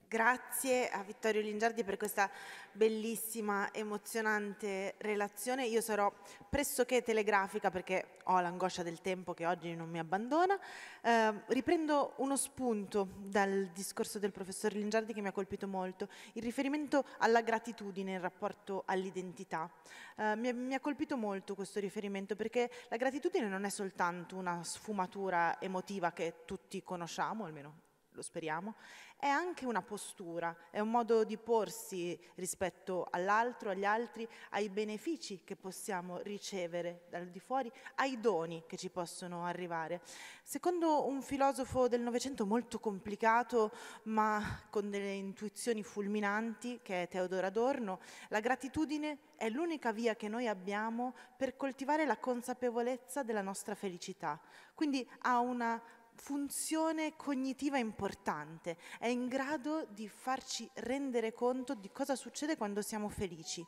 Grazie a Vittorio Lingiardi per questa bellissima, emozionante relazione. Io sarò pressoché telegrafica perché ho l'angoscia del tempo che oggi non mi abbandona. Eh, riprendo uno spunto dal discorso del professor Lingiardi che mi ha colpito molto, il riferimento alla gratitudine in rapporto all'identità. Eh, mi, mi ha colpito molto questo riferimento perché la gratitudine non è soltanto una sfumatura emotiva che tutti conosciamo, almeno lo speriamo, è anche una postura, è un modo di porsi rispetto all'altro, agli altri, ai benefici che possiamo ricevere dal di fuori, ai doni che ci possono arrivare. Secondo un filosofo del Novecento molto complicato, ma con delle intuizioni fulminanti, che è Teodoro Adorno, la gratitudine è l'unica via che noi abbiamo per coltivare la consapevolezza della nostra felicità. Quindi ha una funzione cognitiva importante, è in grado di farci rendere conto di cosa succede quando siamo felici.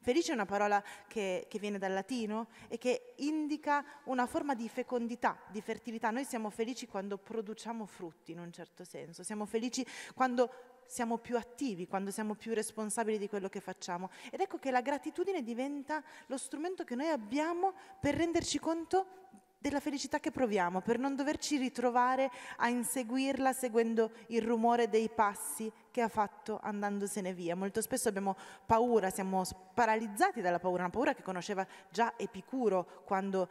Felice è una parola che, che, viene dal latino e che indica una forma di fecondità, di fertilità. Noi siamo felici quando produciamo frutti, in un certo senso, siamo felici quando siamo più attivi, quando siamo più responsabili di quello che facciamo. Ed ecco che la gratitudine diventa lo strumento che noi abbiamo per renderci conto della felicità che proviamo, per non doverci ritrovare a inseguirla seguendo il rumore dei passi che ha fatto andandosene via. Molto spesso abbiamo paura, siamo paralizzati dalla paura, una paura che conosceva già Epicuro quando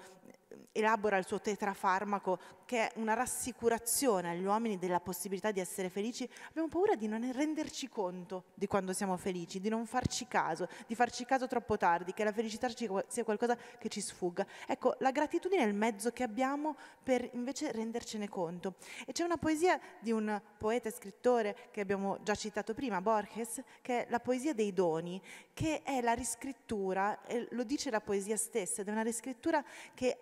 eh, elabora il suo tetrafarmaco, che è una rassicurazione agli uomini della possibilità di essere felici, abbiamo paura di non renderci conto di quando siamo felici, di non farci caso, di farci caso troppo tardi, che la felicità sia qualcosa che ci sfugga. Ecco, la gratitudine è il mezzo che abbiamo per invece rendercene conto. E c'è una poesia di un poeta e scrittore che abbiamo già già citato prima Borges, che è la poesia dei doni, che è la riscrittura, lo dice la poesia stessa, ed è una riscrittura che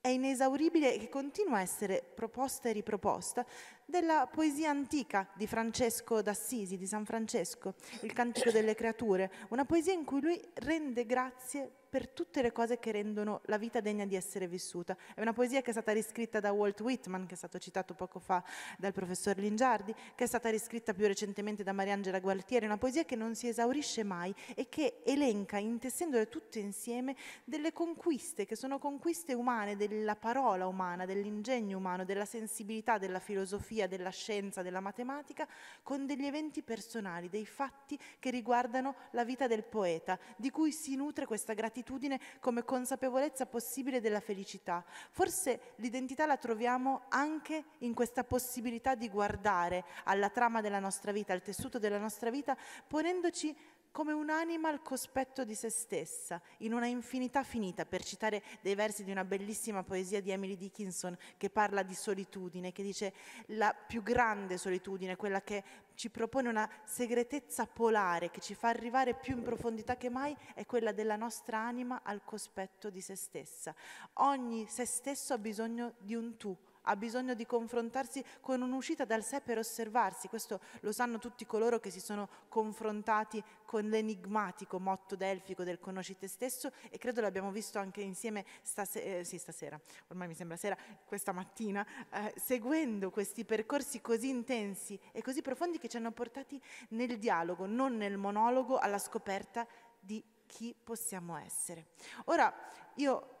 è inesauribile e che continua a essere proposta e riproposta, della poesia antica di Francesco d'Assisi, di San Francesco, il Cantico delle Creature, una poesia in cui lui rende grazie per tutte le cose che rendono la vita degna di essere vissuta. È una poesia che è stata riscritta da Walt Whitman, che è stato citato poco fa dal professor Lingiardi, che è stata riscritta più recentemente da Mariangela Gualtieri, una poesia che non si esaurisce mai e che elenca, intessendole tutte insieme, delle conquiste, che sono conquiste umane, della parola umana, dell'ingegno umano, della sensibilità, della filosofia, della scienza, della matematica, con degli eventi personali, dei fatti che riguardano la vita del poeta, di cui si nutre questa gratitudine abitudine come consapevolezza possibile della felicità. Forse l'identità la troviamo anche in questa possibilità di guardare alla trama della nostra vita, al tessuto della nostra vita, ponendoci come un'anima al cospetto di se stessa, in una infinità finita, per citare dei versi di una bellissima poesia di Emily Dickinson che parla di solitudine, che dice la più grande solitudine, quella che ci propone una segretezza polare, che ci fa arrivare più in profondità che mai, è quella della nostra anima al cospetto di se stessa. Ogni se stesso ha bisogno di un tu, ha bisogno di confrontarsi con un'uscita dal sé per osservarsi, questo lo sanno tutti coloro che si sono confrontati con l'enigmatico motto delfico del conosci te stesso e credo l'abbiamo visto anche insieme stase- eh, sì, stasera, ormai mi sembra sera, questa mattina, eh, seguendo questi percorsi così intensi e così profondi che ci hanno portati nel dialogo, non nel monologo, alla scoperta di chi possiamo essere. Ora, io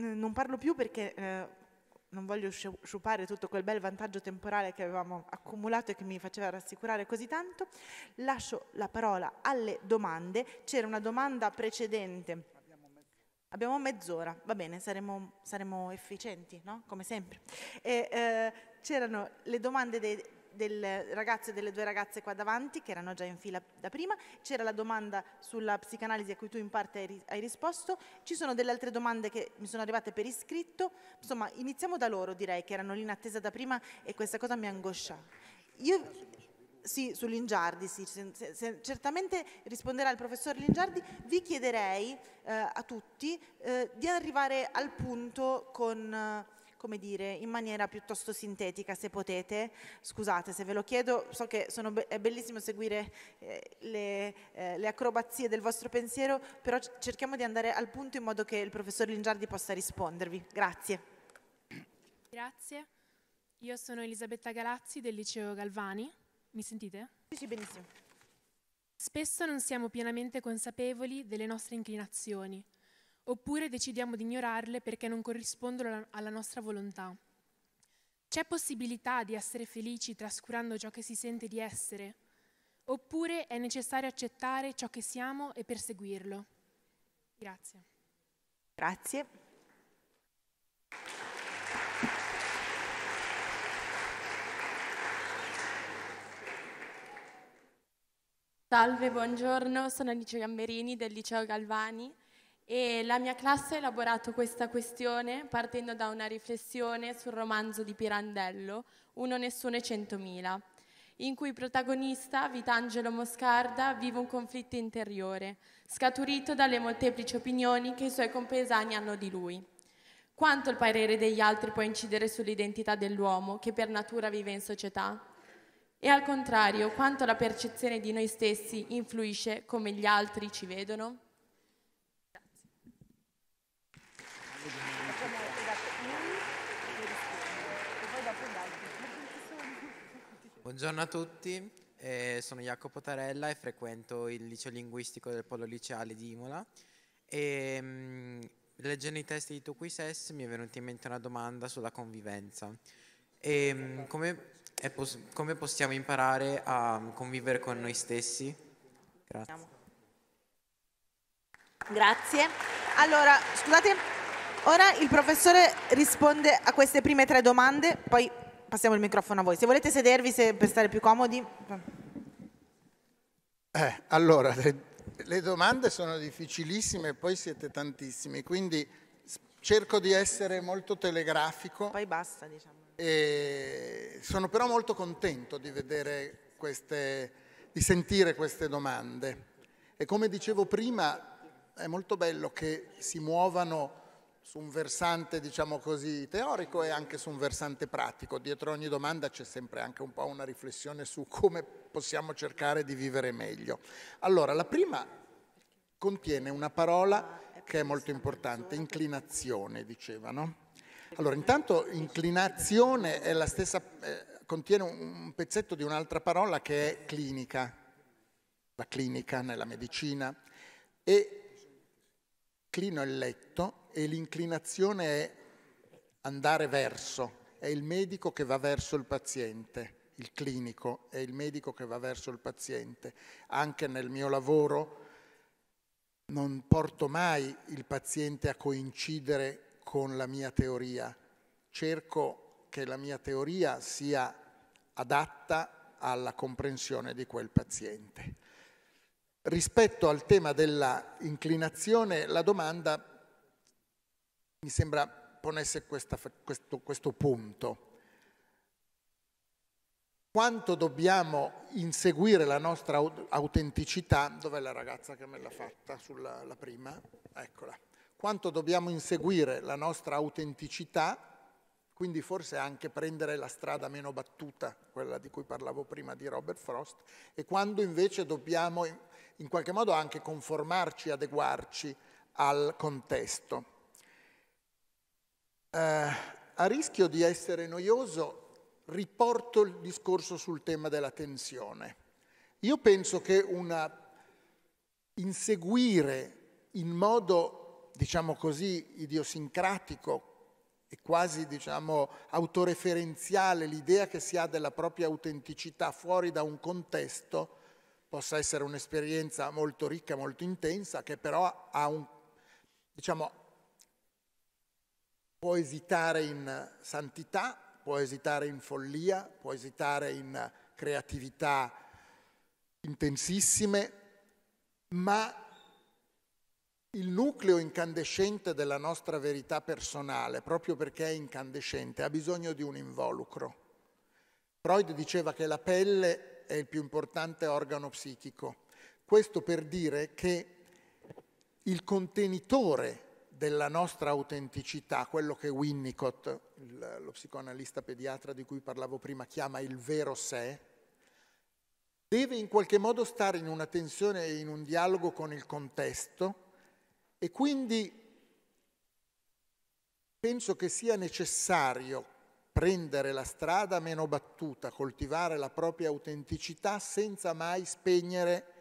mm, non parlo più perché eh, non voglio sciupare tutto quel bel vantaggio temporale che avevamo accumulato e che mi faceva rassicurare così tanto, lascio la parola alle domande. C'era una domanda precedente. Abbiamo mezz'ora, va bene, saremo, saremo efficienti, no? come sempre. E, eh, c'erano le domande dei, delle ragazze, e delle due ragazze qua davanti, che erano già in fila da prima, c'era la domanda sulla psicanalisi a cui tu in parte hai, hai, risposto, ci sono delle altre domande che mi sono arrivate per iscritto, insomma iniziamo da loro direi, che erano lì in attesa da prima e questa cosa mi angoscia. Io, sì, su Lingiardi, sì, se, se, certamente risponderà il professor Lingiardi. Vi chiederei eh, a tutti eh, di arrivare al punto con... Eh, come dire, in maniera piuttosto sintetica, se potete. Scusate se ve lo chiedo, so che be è bellissimo seguire eh, le, eh, le, acrobazie del vostro pensiero, però cerchiamo di andare al punto in modo che il professor Lingiardi possa rispondervi. Grazie. Grazie. Io sono Elisabetta Galazzi del Liceo Galvani. Mi sentite? Sì, benissimo. Spesso non siamo pienamente consapevoli delle nostre inclinazioni, oppure decidiamo di ignorarle perché non corrispondono alla nostra volontà. C'è possibilità di essere felici trascurando ciò che si sente di essere, oppure è necessario accettare ciò che siamo e perseguirlo. Grazie. Grazie. Salve, buongiorno, sono Alice Gamberini del Liceo Galvani. E la mia classe ha elaborato questa questione partendo da una riflessione sul romanzo di Pirandello, Uno Nessuno e Centomila, in cui il protagonista, Vitangelo Moscarda, vive un conflitto interiore, scaturito dalle molteplici opinioni che i suoi compaesani hanno di lui. Quanto il parere degli altri può incidere sull'identità dell'uomo che per natura vive in società? E al contrario, quanto la percezione di noi stessi influisce come gli altri ci vedono? Buongiorno a tutti, eh, sono Jacopo Tarella e frequento il liceo linguistico del Polo Liceale di Imola. E, ehm, mh, leggendo i testi di Tu Tuquises mi è venuta in mente una domanda sulla convivenza. E, ehm, mh, come, pos come, possiamo imparare a convivere con noi stessi? Grazie. Grazie. Allora, scusate, ora il professore risponde a queste prime tre domande, poi passiamo il microfono a voi. Se volete sedervi se, per stare più comodi. Eh, allora, le, le domande sono difficilissime, poi siete tantissimi, quindi cerco di essere molto telegrafico. Poi basta, diciamo. E sono però molto contento di vedere queste, di sentire queste domande. E come dicevo prima, è molto bello che si muovano su un versante, diciamo così, teorico e anche su un versante pratico. Dietro ogni domanda c'è sempre anche un po' una riflessione su come possiamo cercare di vivere meglio. Allora, la prima contiene una parola che è molto importante, inclinazione, dicevano. Allora, intanto inclinazione è la stessa, eh, contiene un pezzetto di un'altra parola che è clinica, la clinica nella medicina, e clino è il letto, e l'inclinazione è andare verso, è il medico che va verso il paziente, il clinico è il medico che va verso il paziente. Anche nel mio lavoro non porto mai il paziente a coincidere con la mia teoria, cerco che la mia teoria sia adatta alla comprensione di quel paziente. Rispetto al tema dell'inclinazione, la domanda mi sembra ponesse questa, questo, questo punto. Quanto dobbiamo inseguire la nostra autenticità, dov'è la ragazza che me l'ha fatta sulla prima? Eccola. Quanto dobbiamo inseguire la nostra autenticità quindi forse anche prendere la strada meno battuta, quella di cui parlavo prima di Robert Frost, e quando invece dobbiamo in qualche modo anche conformarci, adeguarci al contesto. Eh, a rischio di essere noioso, riporto il discorso sul tema della tensione. Io penso che una, inseguire in modo, diciamo così, idiosincratico e quasi, diciamo, autoreferenziale l'idea che si ha della propria autenticità fuori da un contesto possa essere un'esperienza molto ricca, molto intensa, che però ha un, diciamo, Può esitare in santità, può esitare in follia, può esitare in creatività intensissime, ma il nucleo incandescente della nostra verità personale, proprio perché è incandescente, ha bisogno di un involucro. Freud diceva che la pelle è il più importante organo psichico. Questo per dire che il contenitore della nostra autenticità, quello che Winnicott, il, lo psicoanalista pediatra di cui parlavo prima, chiama il vero sé, deve in qualche modo stare in una tensione e in un dialogo con il contesto e quindi penso che sia necessario prendere la strada meno battuta, coltivare la propria autenticità senza mai spegnere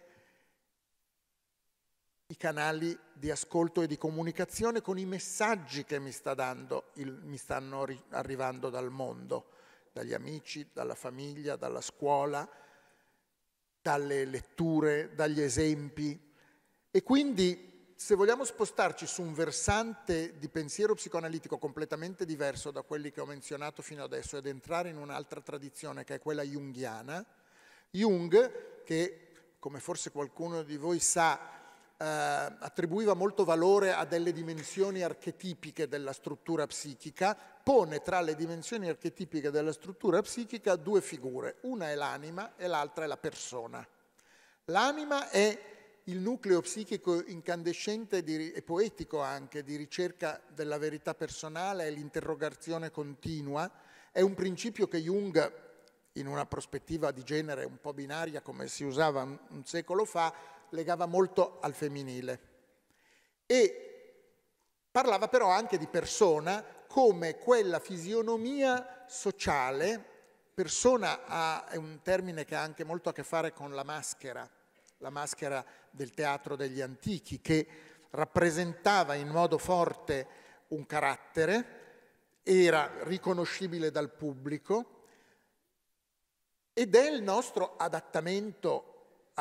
i canali di ascolto e di comunicazione con i messaggi che mi, sta dando, il, mi stanno ri, arrivando dal mondo, dagli amici, dalla famiglia, dalla scuola, dalle letture, dagli esempi. E quindi se vogliamo spostarci su un versante di pensiero psicoanalitico completamente diverso da quelli che ho menzionato fino adesso ed entrare in un'altra tradizione che è quella junghiana, Jung, che come forse qualcuno di voi sa, eh, attribuiva molto valore a delle dimensioni archetipiche della struttura psichica, pone tra le dimensioni archetipiche della struttura psichica due figure, una è l'anima e l'altra è la persona. L'anima è il nucleo psichico incandescente di, e poetico anche di ricerca della verità personale e l'interrogazione continua, è un principio che Jung in una prospettiva di genere un po' binaria come si usava un, un secolo fa, legava molto al femminile e parlava però anche di persona come quella fisionomia sociale, persona ha, è un termine che ha anche molto a che fare con la maschera, la maschera del teatro degli antichi, che rappresentava in modo forte un carattere, era riconoscibile dal pubblico ed è il nostro adattamento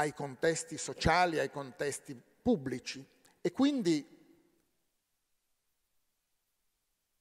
ai contesti sociali, ai contesti pubblici e quindi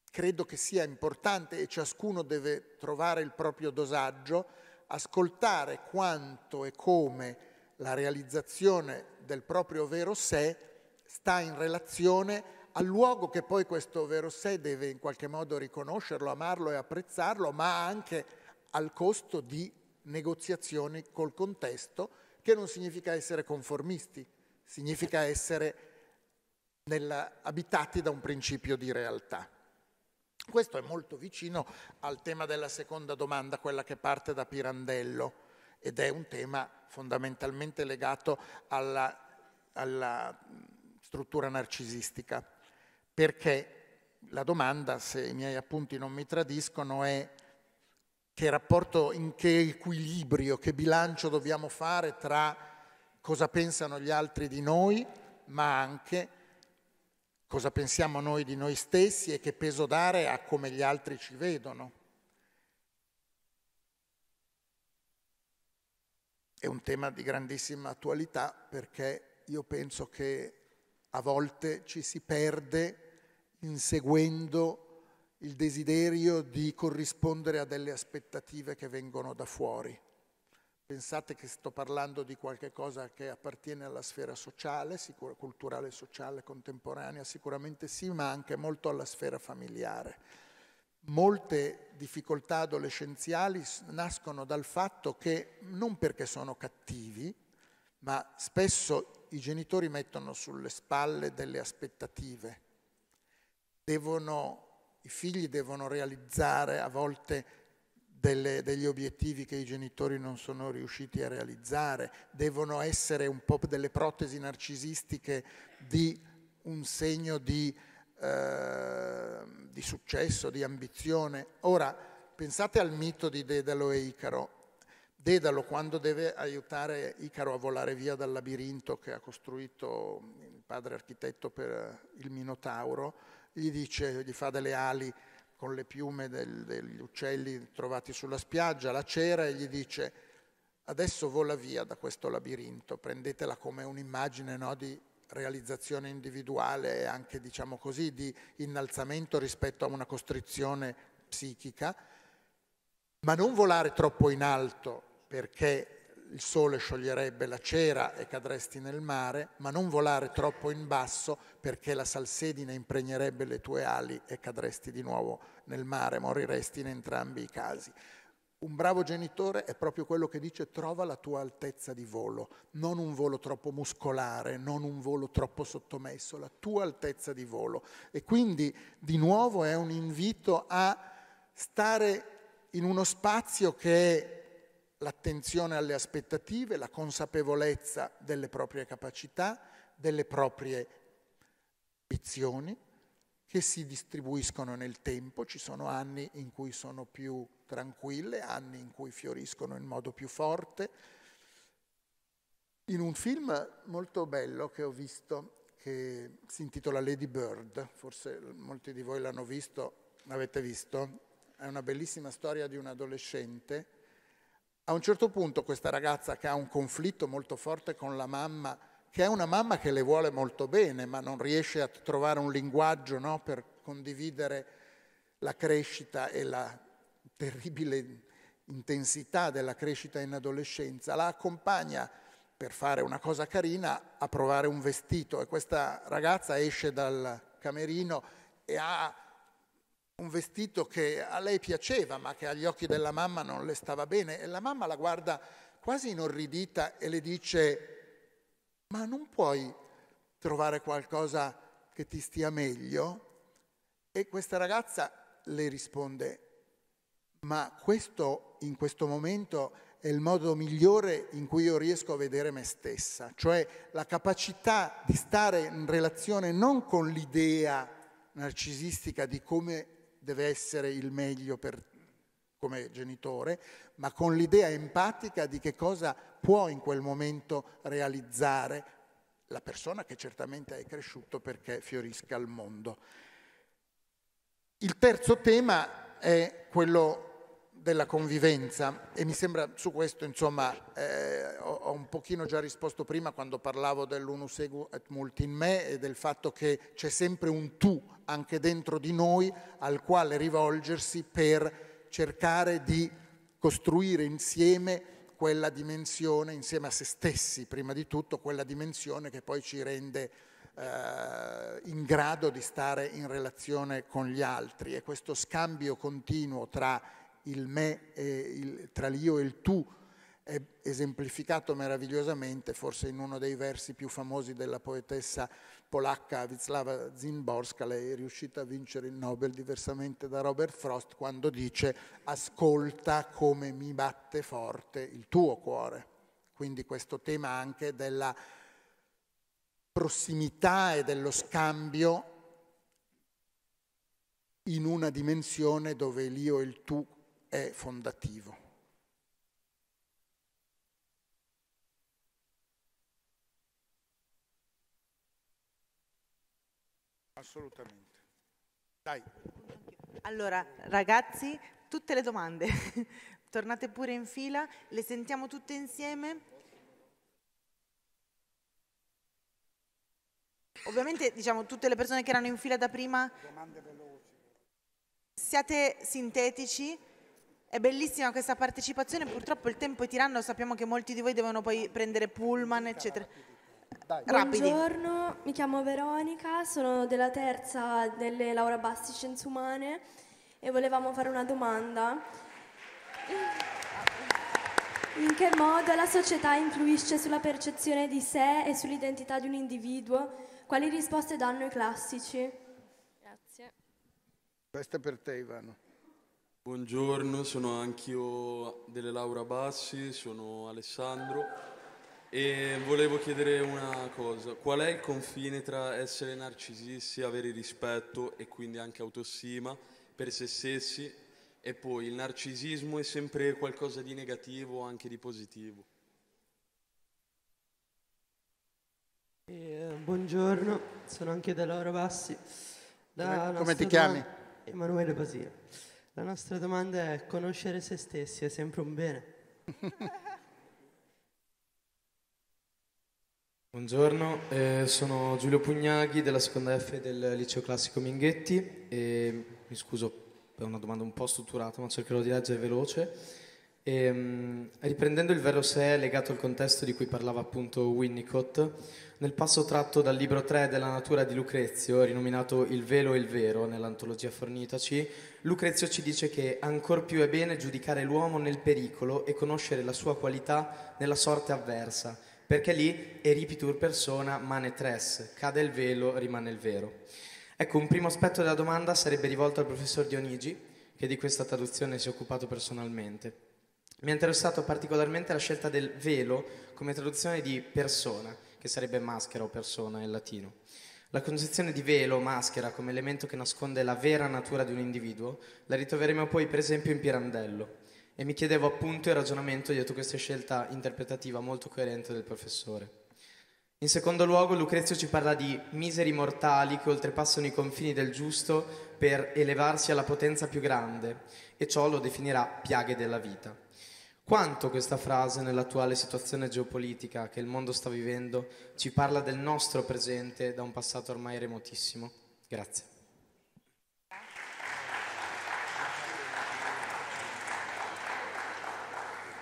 credo che sia importante e ciascuno deve trovare il proprio dosaggio, ascoltare quanto e come la realizzazione del proprio vero sé sta in relazione al luogo che poi questo vero sé deve in qualche modo riconoscerlo, amarlo e apprezzarlo, ma anche al costo di negoziazioni col contesto che non significa essere conformisti, significa essere nella, abitati da un principio di realtà. Questo è molto vicino al tema della seconda domanda, quella che parte da Pirandello, ed è un tema fondamentalmente legato alla, alla struttura narcisistica, perché la domanda, se i miei appunti non mi tradiscono, è che rapporto, in che equilibrio, che bilancio dobbiamo fare tra cosa pensano gli altri di noi, ma anche cosa pensiamo noi di noi stessi e che peso dare a come gli altri ci vedono. È un tema di grandissima attualità perché io penso che a volte ci si perde inseguendo il desiderio di corrispondere a delle aspettative che vengono da fuori. Pensate che sto parlando di qualcosa che appartiene alla sfera sociale, sicura, culturale, sociale, contemporanea, sicuramente sì, ma anche molto alla sfera familiare. Molte difficoltà adolescenziali nascono dal fatto che, non perché sono cattivi, ma spesso i genitori mettono sulle spalle delle aspettative. Devono i figli devono realizzare a volte delle, degli obiettivi che i genitori non sono riusciti a realizzare, devono essere un po' delle protesi narcisistiche di un segno di, eh, di successo, di ambizione. Ora, pensate al mito di Dedalo e Icaro. Dedalo, quando deve aiutare Icaro a volare via dal labirinto che ha costruito il padre architetto per il Minotauro, gli dice, gli fa delle ali con le piume del, degli uccelli trovati sulla spiaggia, la cera e gli dice adesso vola via da questo labirinto, prendetela come un'immagine no, di realizzazione individuale e anche diciamo così di innalzamento rispetto a una costrizione psichica, ma non volare troppo in alto perché il sole scioglierebbe la cera e cadresti nel mare, ma non volare troppo in basso perché la salsedine impregnerebbe le tue ali e cadresti di nuovo nel mare, moriresti in entrambi i casi. Un bravo genitore è proprio quello che dice trova la tua altezza di volo, non un volo troppo muscolare, non un volo troppo sottomesso, la tua altezza di volo. E quindi di nuovo è un invito a stare in uno spazio che è l'attenzione alle aspettative, la consapevolezza delle proprie capacità, delle proprie ambizioni che si distribuiscono nel tempo, ci sono anni in cui sono più tranquille, anni in cui fioriscono in modo più forte. In un film molto bello che ho visto, che si intitola Lady Bird, forse molti di voi l'hanno visto, l'avete visto, è una bellissima storia di un adolescente a un certo punto questa ragazza che ha un conflitto molto forte con la mamma, che è una mamma che le vuole molto bene, ma non riesce a trovare un linguaggio no, per condividere la crescita e la terribile intensità della crescita in adolescenza, la accompagna per fare una cosa carina a provare un vestito e questa ragazza esce dal camerino e ha un vestito che a lei piaceva ma che agli occhi della mamma non le stava bene e la mamma la guarda quasi inorridita e le dice ma non puoi trovare qualcosa che ti stia meglio? E questa ragazza le risponde ma questo in questo momento è il modo migliore in cui io riesco a vedere me stessa, cioè la capacità di stare in relazione non con l'idea narcisistica di come deve essere il meglio per, come genitore, ma con l'idea empatica di che cosa può in quel momento realizzare la persona che certamente è cresciuto perché fiorisca al mondo. Il terzo tema è quello della convivenza e mi sembra su questo insomma eh, ho, ho, un pochino già risposto prima quando parlavo dell'unus ego et multi in me e del fatto che c'è sempre un tu anche dentro di noi al quale rivolgersi per cercare di costruire insieme quella dimensione, insieme a se stessi prima di tutto, quella dimensione che poi ci rende eh, in grado di stare in relazione con gli altri e questo scambio continuo tra il me, il, tra l'io e il tu, è esemplificato meravigliosamente, forse in uno dei versi più famosi della poetessa polacca Wisława Zimborska, lei è riuscita a vincere il Nobel diversamente da Robert Frost quando dice ascolta come mi batte forte il tuo cuore. Quindi questo tema anche della prossimità e dello scambio in una dimensione dove l'io e il tu è fondativo. Assolutamente. Dai. Allora, ragazzi, tutte le domande. (laughs) Tornate pure in fila, le sentiamo tutte insieme. Ovviamente, diciamo, tutte le persone che erano in fila da prima. Siate sintetici è bellissima questa partecipazione, purtroppo il tempo è tiranno, sappiamo che molti di voi devono poi prendere pullman, eccetera. Dai. Buongiorno, Rapidi. mi chiamo Veronica, sono della terza delle Laura Basti Scienze Umane e volevamo fare una domanda. In che modo la società influisce sulla percezione di sé e sull'identità di un individuo? Quali risposte danno i classici? Grazie. Questa è per te Ivano. Buongiorno, sono anch'io delle Laura Bassi, sono Alessandro e volevo chiedere una cosa, qual è il confine tra essere narcisisti, avere rispetto e quindi anche autostima per se stessi e poi il narcisismo è sempre qualcosa di negativo o anche di positivo? Eh, buongiorno, sono anche da Laura Bassi. Da come, come ti chiami? Emanuele Basile. La nostra domanda è conoscere se stessi è sempre un bene. (laughs) Buongiorno, eh, sono Giulio Pugnaghi della seconda F del liceo classico Minghetti e mi scuso per una domanda un po' strutturata ma cercherò di leggere veloce. E, ehm, riprendendo il vero sé legato al contesto di cui parlava appunto Winnicott, nel passo tratto dal libro 3 della natura di Lucrezio, rinominato Il velo e il vero nell'antologia fornitaci, Lucrezio ci dice che ancor più è bene giudicare l'uomo nel pericolo e conoscere la sua qualità nella sorte avversa, perché lì eripitur persona mane tres, cade il velo, rimane il vero. Ecco, un primo aspetto della domanda sarebbe rivolto al professor Dionigi, che di questa traduzione si è occupato personalmente. Mi ha interessato particolarmente la scelta del velo come traduzione di persona, che sarebbe maschera o persona in latino. La concezione di velo o maschera come elemento che nasconde la vera natura di un individuo la ritroveremo poi per esempio in Pirandello e mi chiedevo appunto il ragionamento dietro questa scelta interpretativa molto coerente del professore. In secondo luogo Lucrezio ci parla di miseri mortali che oltrepassano i confini del giusto per elevarsi alla potenza più grande e ciò lo definirà piaghe della vita. Quanto questa frase, nell'attuale situazione geopolitica che il mondo sta vivendo, ci parla del nostro presente da un passato ormai remotissimo? Grazie.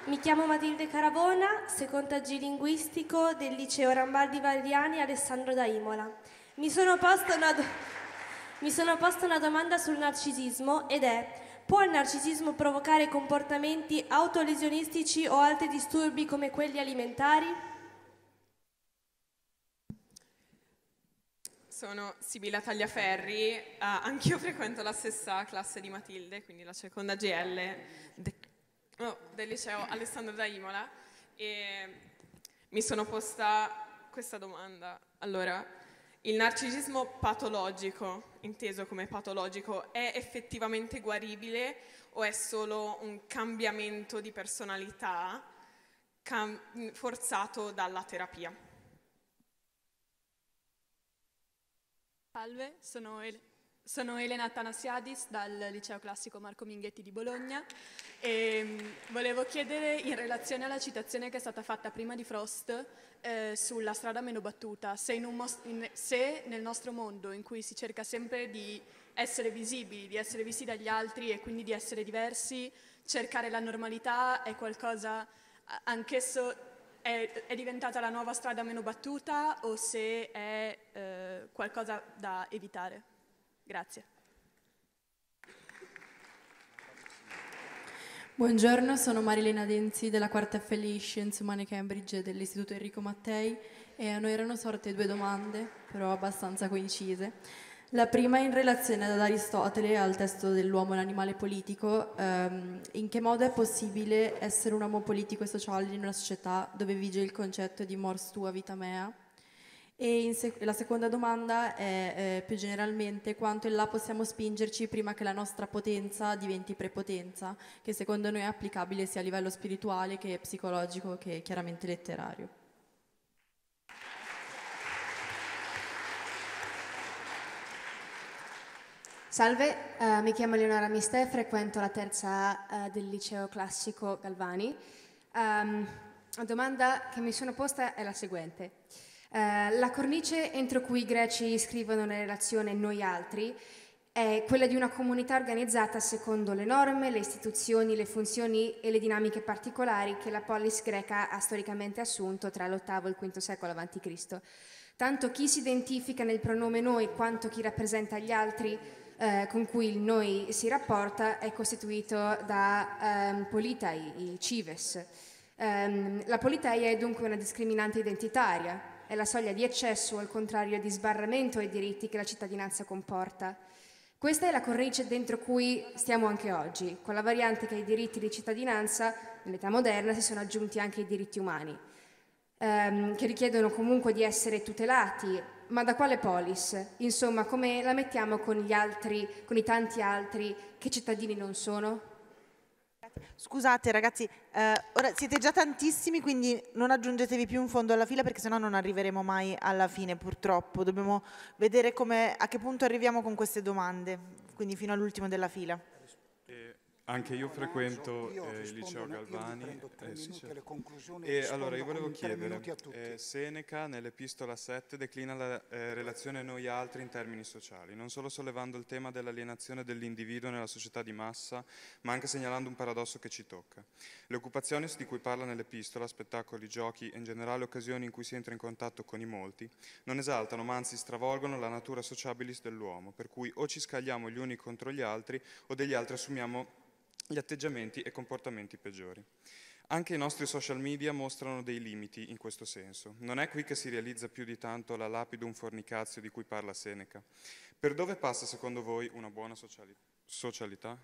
Mi chiamo Matilde Caravona, seconda G linguistico del liceo Rambaldi Valdiani Alessandro da Imola. Mi sono posta una, do- (laughs) sono posta una domanda sul narcisismo ed è Può il narcisismo provocare comportamenti autolesionistici o altri disturbi come quelli alimentari? Sono Sibilla Tagliaferri, eh, anch'io (laughs) frequento la stessa classe di Matilde, quindi la seconda GL de oh, del liceo Alessandro da Imola e mi sono posta questa domanda. Allora, il narcisismo patologico inteso come patologico è effettivamente guaribile o è solo un cambiamento di personalità cam- forzato dalla terapia? Salve, sono Ele. Sono Elena Atanasiadis dal Liceo Classico Marco Minghetti di Bologna e mm, volevo chiedere in relazione alla citazione che è stata fatta prima di Frost eh, sulla strada meno battuta, se, in, se, nel nostro mondo in cui si cerca sempre di essere visibili, di essere visti dagli altri e quindi di essere diversi, cercare la normalità è qualcosa anch'esso è, è diventata la nuova strada meno battuta o se è eh, qualcosa da evitare. Grazie. Buongiorno, sono Marilena Denzi della quarta FLI Scienze Umane Cambridge dell'Istituto Enrico Mattei e a noi erano sorte due domande, però abbastanza coincise. La prima in relazione ad Aristotele, al testo dell'uomo e l'animale politico, ehm, in che modo è possibile essere un uomo politico e sociale in una società dove vige il concetto di mors tua vita mea? E sec- la seconda domanda è eh, più generalmente quanto in là possiamo spingerci prima che la nostra potenza diventi prepotenza, che secondo noi è applicabile sia a livello spirituale che psicologico che chiaramente letterario. Salve, uh, mi chiamo Eleonora Mistè, frequento la terza uh, del liceo classico Galvani. Um, la domanda che mi sono posta è la seguente. Eh, la cornice entro cui i greci scrivono la relazione noi altri è quella di una comunità organizzata secondo le norme, le istituzioni, le funzioni e le dinamiche particolari che la polis greca ha storicamente assunto tra l'VIII e il V secolo a.C. Tanto chi si identifica nel pronome noi quanto chi rappresenta gli altri eh, con cui il noi si rapporta è costituito da ehm, politai, i cives. Ehm, la politeia è dunque una discriminante identitaria, è la soglia di eccesso, al contrario di sbarramento ai diritti che la cittadinanza comporta. Questa è la cornice dentro cui stiamo anche oggi, con la variante che ai diritti di cittadinanza, nell'età moderna, si sono aggiunti anche i diritti umani, ehm, che richiedono comunque di essere tutelati, ma da quale polis? Insomma, come la mettiamo con, altri, con i tanti altri che cittadini non sono? Scusate ragazzi, eh, ora siete già tantissimi, quindi non aggiungetevi più in fondo alla fila perché sennò non arriveremo mai alla fine purtroppo. Dobbiamo vedere a che punto arriviamo con queste domande, quindi fino all'ultimo della fila. Anche io frequento eh, il liceo Galvani. Eh, sì, certo. e allora io volevo chiedere, eh, Seneca nell'Epistola 7 declina la eh, relazione noi altri in termini sociali, non solo sollevando il tema dell'alienazione dell'individuo nella società di massa, ma anche segnalando un paradosso che ci tocca. Le occupazioni di cui parla nell'Epistola, spettacoli, giochi e in generale occasioni in cui si entra in contatto con i molti, non esaltano ma anzi stravolgono la natura sociabilis dell'uomo, per cui o ci scagliamo gli uni contro gli altri o degli altri assumiamo gli atteggiamenti e comportamenti peggiori. Anche i nostri social media mostrano dei limiti in questo senso. Non è qui che si realizza più di tanto la lapidum fornicazio di cui parla Seneca. Per dove passa secondo voi una buona sociali socialità?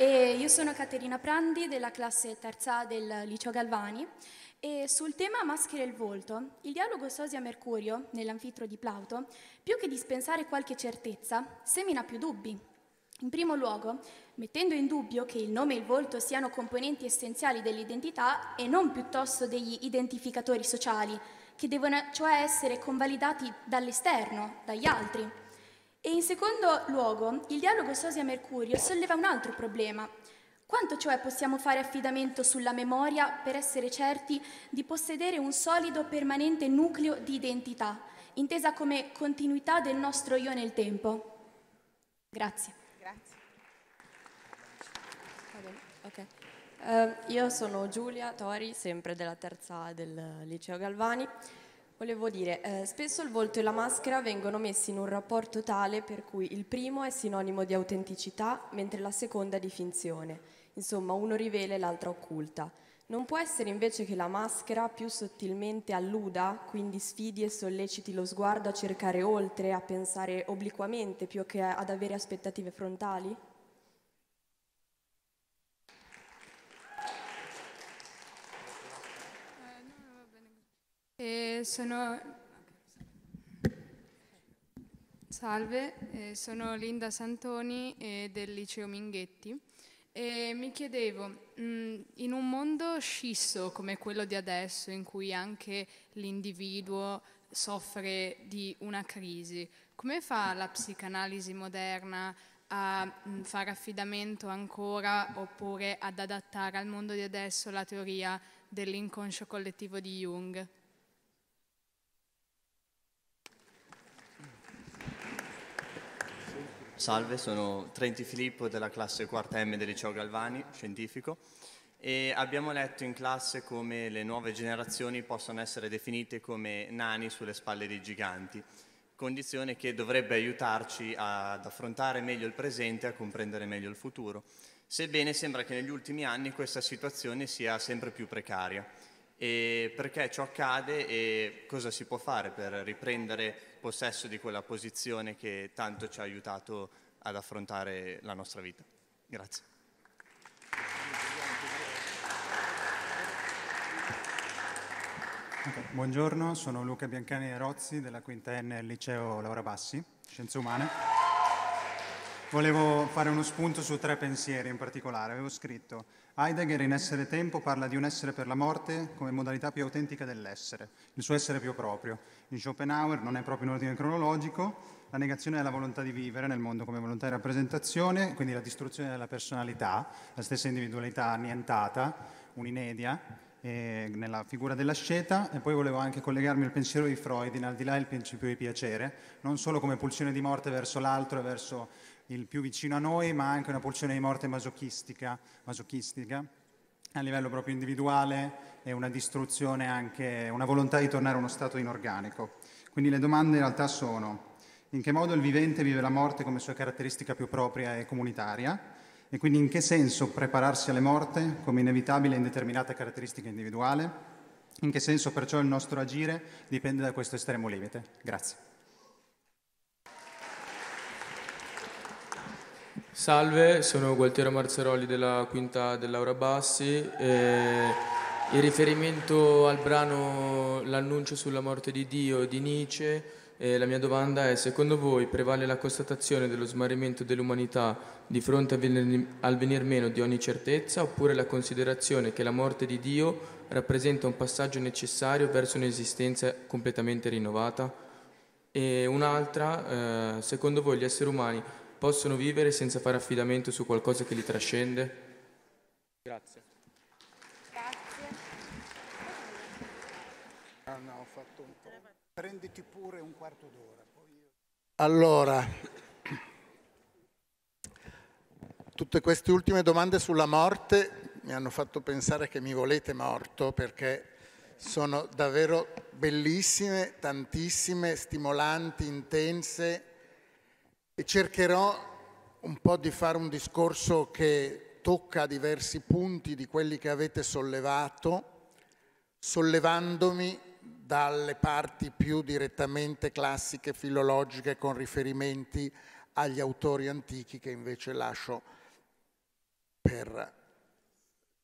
E io sono Caterina Prandi della classe terza del Liceo Galvani e sul tema maschere il volto, il dialogo Sosia-Mercurio, nell'anfitro di Plauto, più che dispensare qualche certezza, semina più dubbi. In primo luogo, mettendo in dubbio che il nome e il volto siano componenti essenziali dell'identità e non piuttosto degli identificatori sociali, che devono cioè essere convalidati dall'esterno, dagli altri. E in secondo luogo, il dialogo Sosia-Mercurio solleva un altro problema, quanto cioè possiamo fare affidamento sulla memoria per essere certi di possedere un solido permanente nucleo di identità, intesa come continuità del nostro io nel tempo? Grazie. Grazie. Okay. Uh, io sono Giulia Tori, sempre della terza A del liceo Galvani. Volevo dire, eh, spesso il volto e la maschera vengono messi in un rapporto tale per cui il primo è sinonimo di autenticità, mentre la seconda di finzione. Insomma, uno rivela e l'altro occulta. Non può essere invece che la maschera più sottilmente alluda, quindi sfidi e solleciti lo sguardo a cercare oltre, a pensare obliquamente più che ad avere aspettative frontali? Eh, eh sono... Salve, eh, sono Linda Santoni eh, del liceo Minghetti. E mi chiedevo, mm, in un mondo scisso come quello di adesso, in cui anche l'individuo soffre di una crisi, come fa la psicanalisi moderna a mm, fare affidamento ancora oppure ad adattare al mondo di adesso la teoria dell'inconscio collettivo di Jung? Salve, sono Trenti Filippo della classe 4 M del liceo Galvani, scientifico, e abbiamo letto in classe come le nuove generazioni possono essere definite come nani sulle spalle dei giganti, condizione che dovrebbe aiutarci ad affrontare meglio il presente e a comprendere meglio il futuro. Sebbene sembra che negli ultimi anni questa situazione sia sempre più precaria e perché ciò accade e cosa si può fare per riprendere possesso di quella posizione che tanto ci ha aiutato ad affrontare la nostra vita. Grazie. buongiorno, sono Luca Biancani Rozzi della quinta al liceo Laura Bassi, Scienze Umane. Volevo fare uno spunto su tre pensieri in particolare. Avevo scritto Heidegger in Essere Tempo parla di un essere per la morte come modalità più autentica dell'essere, il suo essere più proprio. In Schopenhauer non è proprio in ordine cronologico, la negazione della volontà di vivere nel mondo come volontà di rappresentazione, quindi la distruzione della personalità, la stessa individualità annientata, un'inedia, eh, nella figura dell'asceta e poi volevo anche collegarmi al pensiero di Freud in al di là del principio di piacere, non solo come pulsione di morte verso l'altro e verso il più vicino a noi, ma anche una pulsione di morte masochistica, masochistica a livello proprio individuale e una distruzione anche, una volontà di tornare a uno stato inorganico. Quindi le domande in realtà sono in che modo il vivente vive la morte come sua caratteristica più propria e comunitaria e quindi in che senso prepararsi alle morte come inevitabile e indeterminata caratteristica individuale, in che senso perciò il nostro agire dipende da questo estremo limite. Grazie. Salve, sono Gualtiero Marzaroli della quinta dell'Aura Bassi. Eh, in riferimento al brano L'annuncio sulla morte di Dio di Nietzsche, eh, la mia domanda è: secondo voi prevale la constatazione dello smarrimento dell'umanità di fronte al venir meno di ogni certezza, oppure la considerazione che la morte di Dio rappresenta un passaggio necessario verso un'esistenza completamente rinnovata? E un'altra, eh, secondo voi gli esseri umani possono vivere senza fare affidamento su qualcosa che li trascende? Grazie. Grazie. Ah, no, Prenditi pure un quarto d'ora. Io... Allora, tutte queste ultime domande sulla morte mi hanno fatto pensare che mi volete morto perché sono davvero bellissime, tantissime, stimolanti, intense e cercherò un po' di fare un discorso che tocca diversi punti di quelli che avete sollevato, sollevandomi dalle parti più direttamente classiche, filologiche, con riferimenti agli autori antichi che invece lascio per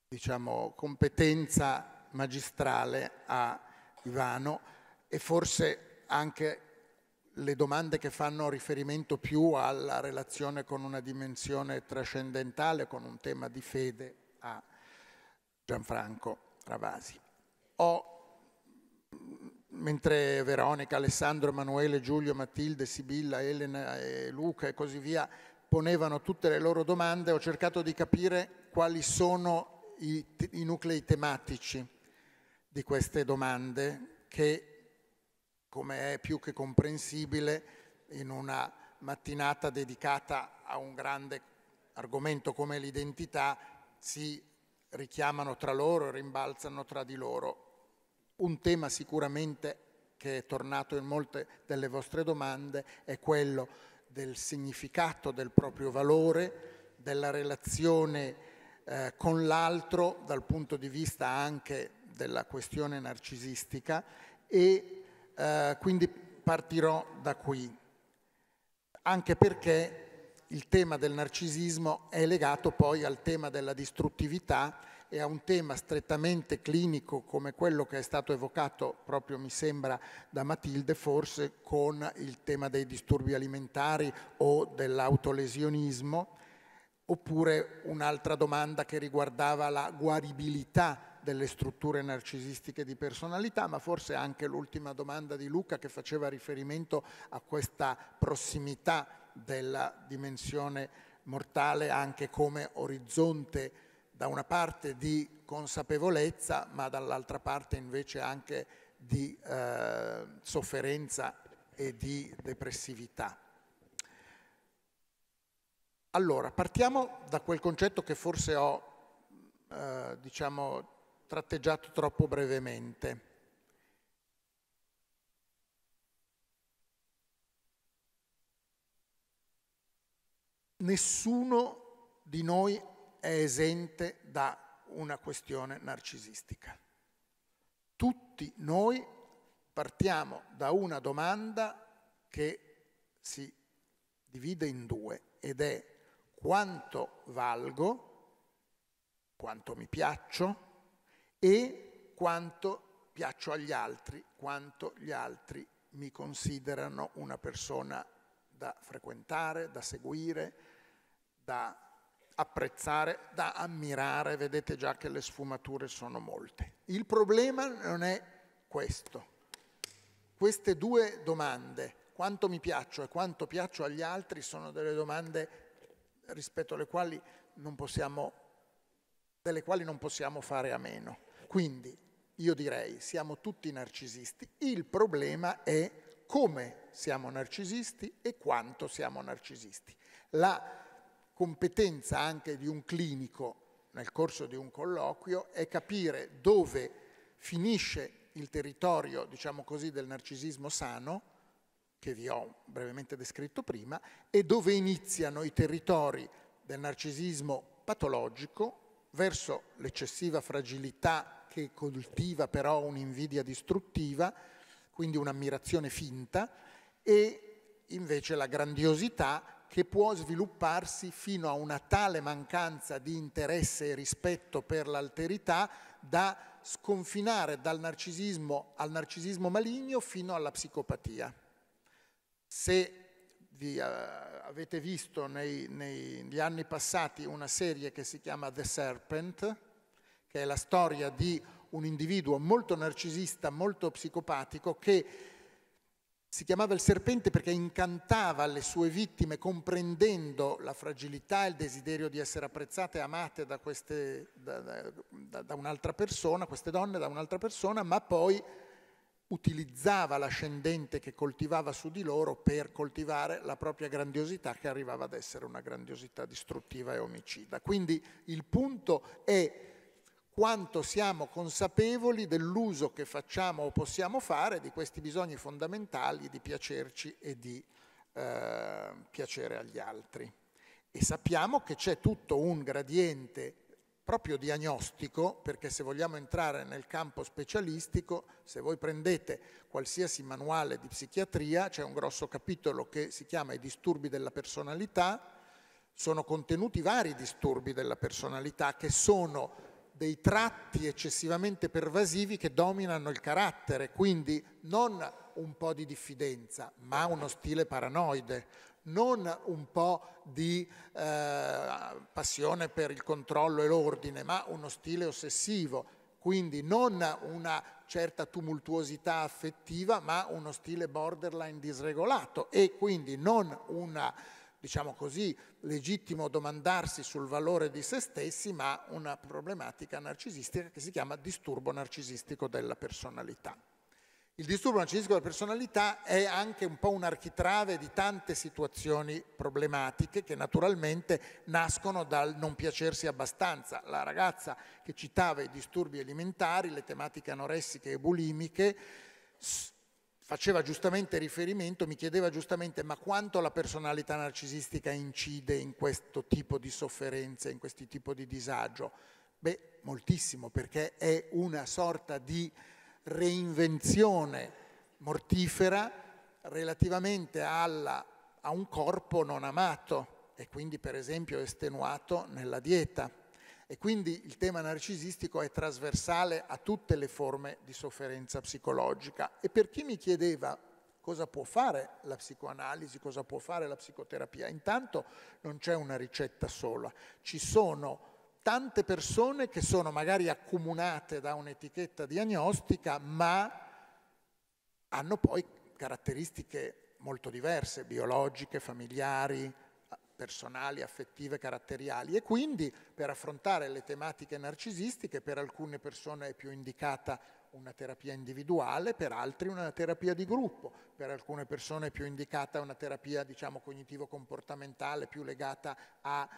diciamo, competenza magistrale a Ivano e forse anche le domande che fanno riferimento più alla relazione con una dimensione trascendentale, con un tema di fede a Gianfranco Ravasi. Ho, mentre Veronica, Alessandro, Emanuele, Giulio, Matilde, Sibilla, Elena e Luca e così via ponevano tutte le loro domande, ho cercato di capire quali sono i, i nuclei tematici di queste domande che come è più che comprensibile in una mattinata dedicata a un grande argomento come l'identità, si richiamano tra loro, rimbalzano tra di loro. Un tema sicuramente che è tornato in molte delle vostre domande è quello del significato del proprio valore, della relazione eh, con l'altro dal punto di vista anche della questione narcisistica e eh, quindi partirò da qui, anche perché il tema del narcisismo è legato poi al tema della distruttività e a un tema strettamente clinico come quello che è stato evocato proprio mi sembra da Matilde forse con il tema dei disturbi alimentari o dell'autolesionismo oppure un'altra domanda che riguardava la guaribilità delle strutture narcisistiche di personalità, ma forse anche l'ultima domanda di Luca che faceva riferimento a questa prossimità della dimensione mortale anche come orizzonte da una parte di consapevolezza, ma dall'altra parte invece anche di eh, sofferenza e di depressività. Allora, partiamo da quel concetto che forse ho eh, diciamo, tratteggiato troppo brevemente. Nessuno di noi è esente da una questione narcisistica. Tutti noi partiamo da una domanda che si divide in due ed è quanto valgo, quanto mi piaccio, e quanto piaccio agli altri, quanto gli altri mi considerano una persona da frequentare, da seguire, da apprezzare, da ammirare. Vedete già che le sfumature sono molte. Il problema non è questo. Queste due domande, quanto mi piaccio e quanto piaccio agli altri, sono delle domande rispetto alle quali non possiamo, delle quali non possiamo fare a meno. Quindi io direi siamo tutti narcisisti, il problema è come siamo narcisisti e quanto siamo narcisisti. La competenza anche di un clinico nel corso di un colloquio è capire dove finisce il territorio, diciamo così, del narcisismo sano, che vi ho brevemente descritto prima, e dove iniziano i territori del narcisismo patologico verso l'eccessiva fragilità che coltiva però un'invidia distruttiva, quindi un'ammirazione finta, e invece la grandiosità che può svilupparsi fino a una tale mancanza di interesse e rispetto per l'alterità da sconfinare dal narcisismo al narcisismo maligno fino alla psicopatia. Se vi, uh, avete visto negli anni passati una serie che si chiama The Serpent, che è la storia di un individuo molto narcisista, molto psicopatico, che si chiamava il serpente perché incantava le sue vittime comprendendo la fragilità e il desiderio di essere apprezzate e amate da, queste, da, da, da un'altra persona, queste donne da un'altra persona, ma poi utilizzava l'ascendente che coltivava su di loro per coltivare la propria grandiosità che arrivava ad essere una grandiosità distruttiva e omicida. Quindi il punto è quanto siamo consapevoli dell'uso che facciamo o possiamo fare di questi bisogni fondamentali di piacerci e di eh, piacere agli altri. E sappiamo che c'è tutto un gradiente proprio diagnostico, perché se vogliamo entrare nel campo specialistico, se voi prendete qualsiasi manuale di psichiatria, c'è un grosso capitolo che si chiama i disturbi della personalità, sono contenuti vari disturbi della personalità che sono dei tratti eccessivamente pervasivi che dominano il carattere, quindi non un po' di diffidenza, ma uno stile paranoide, non un po' di eh, passione per il controllo e l'ordine, ma uno stile ossessivo, quindi non una certa tumultuosità affettiva, ma uno stile borderline disregolato e quindi non una diciamo così, legittimo domandarsi sul valore di se stessi, ma una problematica narcisistica che si chiama disturbo narcisistico della personalità. Il disturbo narcisistico della personalità è anche un po' un architrave di tante situazioni problematiche che naturalmente nascono dal non piacersi abbastanza. La ragazza che citava i disturbi alimentari, le tematiche anoressiche e bulimiche, faceva giustamente riferimento, mi chiedeva giustamente ma quanto la personalità narcisistica incide in questo tipo di sofferenze, in questo tipo di disagio? Beh, moltissimo, perché è una sorta di reinvenzione mortifera relativamente alla, a un corpo non amato e quindi per esempio estenuato nella dieta. E quindi il tema narcisistico è trasversale a tutte le forme di sofferenza psicologica. E per chi mi chiedeva cosa può fare la psicoanalisi, cosa può fare la psicoterapia, intanto non c'è una ricetta sola, ci sono tante persone che sono magari accomunate da un'etichetta diagnostica, ma hanno poi caratteristiche molto diverse, biologiche, familiari, personali, affettive, caratteriali e quindi per affrontare le tematiche narcisistiche per alcune persone è più indicata una terapia individuale, per altri una terapia di gruppo, per alcune persone è più indicata una terapia diciamo, cognitivo-comportamentale più legata a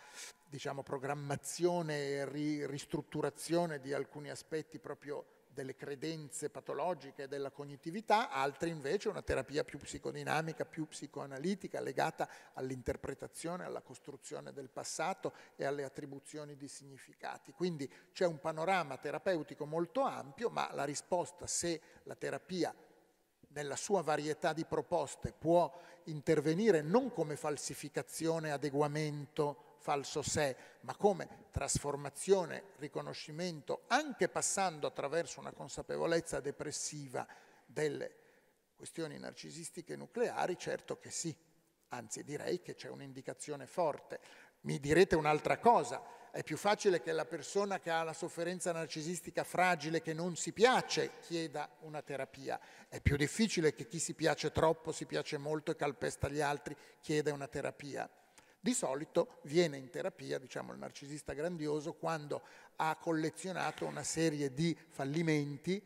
diciamo, programmazione e ristrutturazione di alcuni aspetti proprio delle credenze patologiche della cognitività, altri invece una terapia più psicodinamica, più psicoanalitica, legata all'interpretazione, alla costruzione del passato e alle attribuzioni di significati. Quindi c'è un panorama terapeutico molto ampio, ma la risposta se la terapia nella sua varietà di proposte può intervenire non come falsificazione, adeguamento, falso sé, ma come trasformazione, riconoscimento, anche passando attraverso una consapevolezza depressiva delle questioni narcisistiche nucleari, certo che sì, anzi direi che c'è un'indicazione forte. Mi direte un'altra cosa, è più facile che la persona che ha la sofferenza narcisistica fragile che non si piace chieda una terapia, è più difficile che chi si piace troppo, si piace molto e calpesta gli altri chieda una terapia. Di solito viene in terapia, diciamo, il narcisista grandioso quando ha collezionato una serie di fallimenti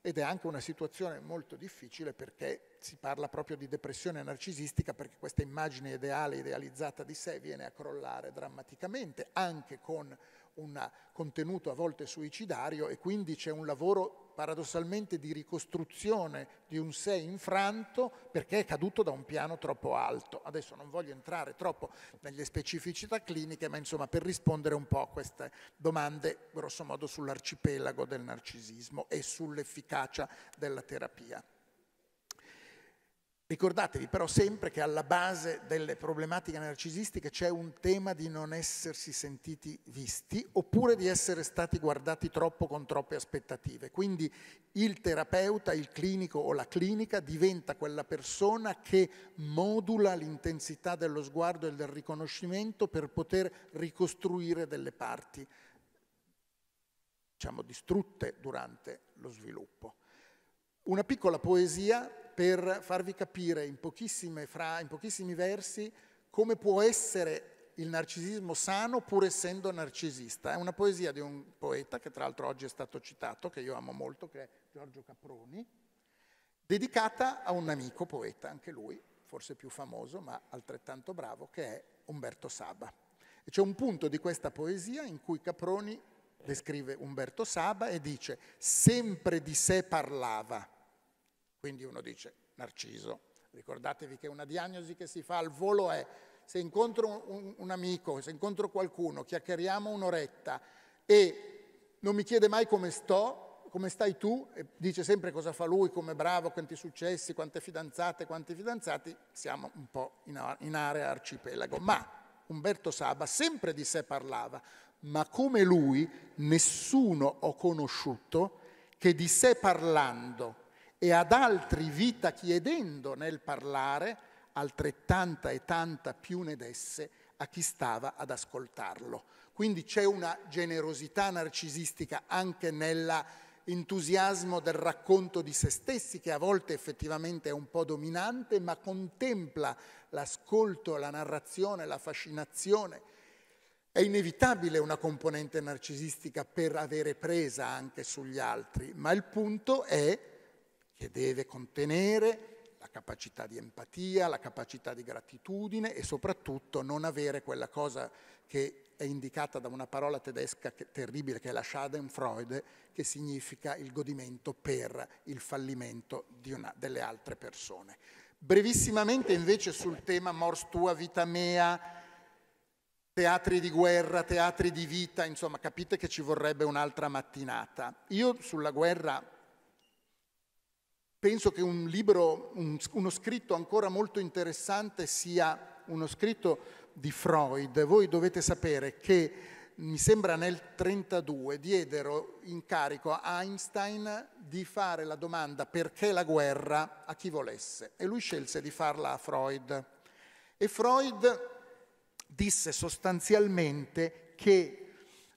ed è anche una situazione molto difficile perché si parla proprio di depressione narcisistica perché questa immagine ideale, idealizzata di sé viene a crollare drammaticamente anche con un contenuto a volte suicidario e quindi c'è un lavoro paradossalmente di ricostruzione di un sé infranto perché è caduto da un piano troppo alto. Adesso non voglio entrare troppo nelle specificità cliniche, ma insomma per rispondere un po' a queste domande grosso modo sull'arcipelago del narcisismo e sull'efficacia della terapia. Ricordatevi però sempre che alla base delle problematiche narcisistiche c'è un tema di non essersi sentiti visti oppure di essere stati guardati troppo con troppe aspettative. Quindi il terapeuta, il clinico o la clinica diventa quella persona che modula l'intensità dello sguardo e del riconoscimento per poter ricostruire delle parti diciamo distrutte durante lo sviluppo. Una piccola poesia per farvi capire in, fra, in pochissimi versi come può essere il narcisismo sano pur essendo narcisista. È una poesia di un poeta che tra l'altro oggi è stato citato, che io amo molto, che è Giorgio Caproni, dedicata a un amico poeta, anche lui, forse più famoso ma altrettanto bravo, che è Umberto Saba. E c'è un punto di questa poesia in cui Caproni descrive Umberto Saba e dice sempre di sé parlava quindi uno dice, Narciso, ricordatevi che una diagnosi che si fa al volo è se incontro un, un amico, se incontro qualcuno, chiacchieriamo un'oretta e non mi chiede mai come sto, come stai tu, e dice sempre cosa fa lui, come bravo, quanti successi, quante fidanzate, quanti fidanzati, siamo un po' in, in area arcipelago. Ma Umberto Saba sempre di sé parlava, ma come lui nessuno ho conosciuto che di sé parlando e ad altri vita chiedendo nel parlare, altrettanta e tanta più ne desse a chi stava ad ascoltarlo. Quindi c'è una generosità narcisistica anche nell'entusiasmo del racconto di se stessi, che a volte effettivamente è un po' dominante, ma contempla l'ascolto, la narrazione, la fascinazione. È inevitabile una componente narcisistica per avere presa anche sugli altri, ma il punto è che deve contenere la capacità di empatia, la capacità di gratitudine e soprattutto non avere quella cosa che è indicata da una parola tedesca che terribile che è la Schadenfreude, che significa il godimento per il fallimento una, delle altre persone. Brevissimamente invece sul tema Mors tua vita mea, teatri di guerra, teatri di vita, insomma capite che ci vorrebbe un'altra mattinata. Io sulla guerra penso che un libro, un, uno scritto ancora molto interessante sia uno scritto di Freud. Voi dovete sapere che mi sembra nel 1932 diedero incarico a Einstein di fare la domanda perché la guerra a chi volesse e lui scelse di farla a Freud. E Freud disse sostanzialmente che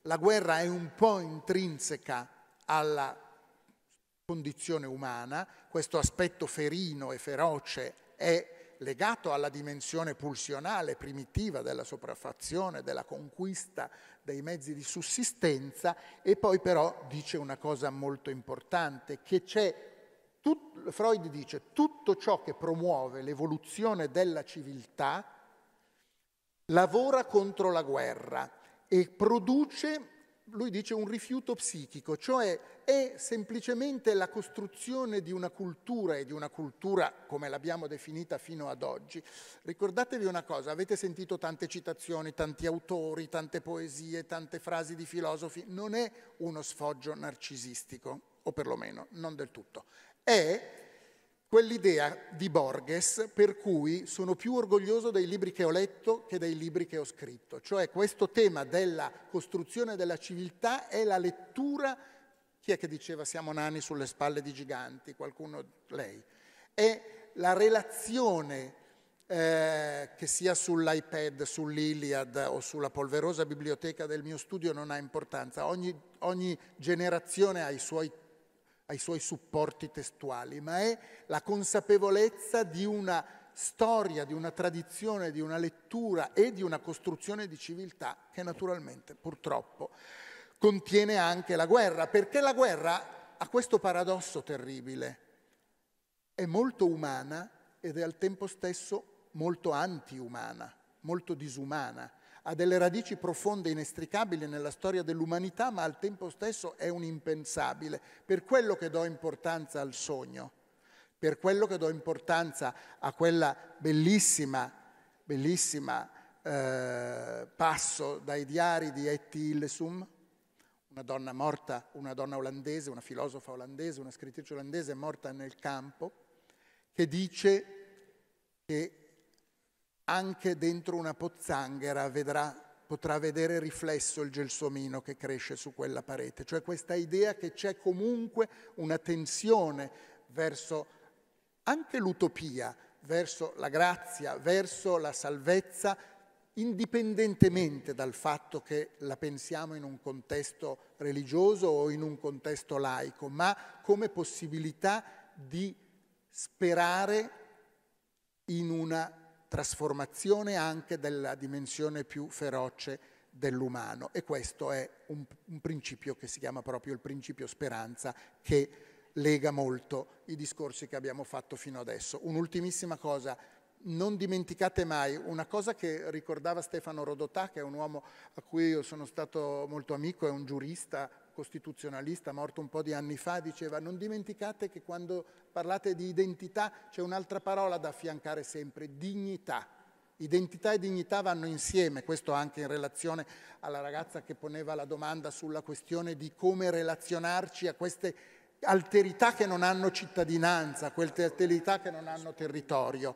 la guerra è un po' intrinseca alla condizione umana, questo aspetto ferino e feroce è legato alla dimensione pulsionale primitiva della sopraffazione, della conquista dei mezzi di sussistenza e poi però dice una cosa molto importante, che c'è, tut, Freud dice, tutto ciò che promuove l'evoluzione della civiltà lavora contro la guerra e produce lui dice un rifiuto psichico, cioè è semplicemente la costruzione di una cultura e di una cultura come l'abbiamo definita fino ad oggi. Ricordatevi una cosa, avete sentito tante citazioni, tanti autori, tante poesie, tante frasi di filosofi, non è uno sfoggio narcisistico, o perlomeno non del tutto, è quell'idea di Borges per cui sono più orgoglioso dei libri che ho letto che dei libri che ho scritto, cioè questo tema della costruzione della civiltà è la lettura, chi è che diceva siamo nani sulle spalle di giganti, qualcuno lei, è la relazione eh, che sia sull'iPad, sull'Iliad o sulla polverosa biblioteca del mio studio non ha importanza, ogni, ogni generazione ha i suoi ai suoi supporti testuali, ma è la consapevolezza di una storia, di una tradizione, di una lettura e di una costruzione di civiltà che naturalmente purtroppo contiene anche la guerra, perché la guerra ha questo paradosso terribile, è molto umana ed è al tempo stesso molto antiumana, molto disumana ha delle radici profonde e inestricabili nella storia dell'umanità, ma al tempo stesso è un impensabile. Per quello che do importanza al sogno, per quello che do importanza a quella bellissima, bellissima eh, passo dai diari di Etty Hillesum, una donna morta, una donna olandese, una filosofa olandese, una scrittrice olandese morta nel campo, che dice che anche dentro una pozzanghera vedrà, potrà vedere riflesso il gelsomino che cresce su quella parete, cioè questa idea che c'è comunque una tensione verso anche l'utopia, verso la grazia, verso la salvezza, indipendentemente dal fatto che la pensiamo in un contesto religioso o in un contesto laico, ma come possibilità di sperare in una trasformazione anche della dimensione più feroce dell'umano e questo è un, un, principio che si chiama proprio il principio speranza che lega molto i discorsi che abbiamo fatto fino adesso. Un'ultimissima cosa, non dimenticate mai una cosa che ricordava Stefano Rodotà, che è un uomo a cui io sono stato molto amico, è un giurista costituzionalista morto un po' di anni fa, diceva non dimenticate che quando parlate di identità, c'è un'altra parola da affiancare sempre, dignità. Identità e dignità vanno insieme, questo anche in relazione alla ragazza che poneva la domanda sulla questione di come relazionarci a queste alterità che non hanno cittadinanza, a queste alterità che non hanno territorio.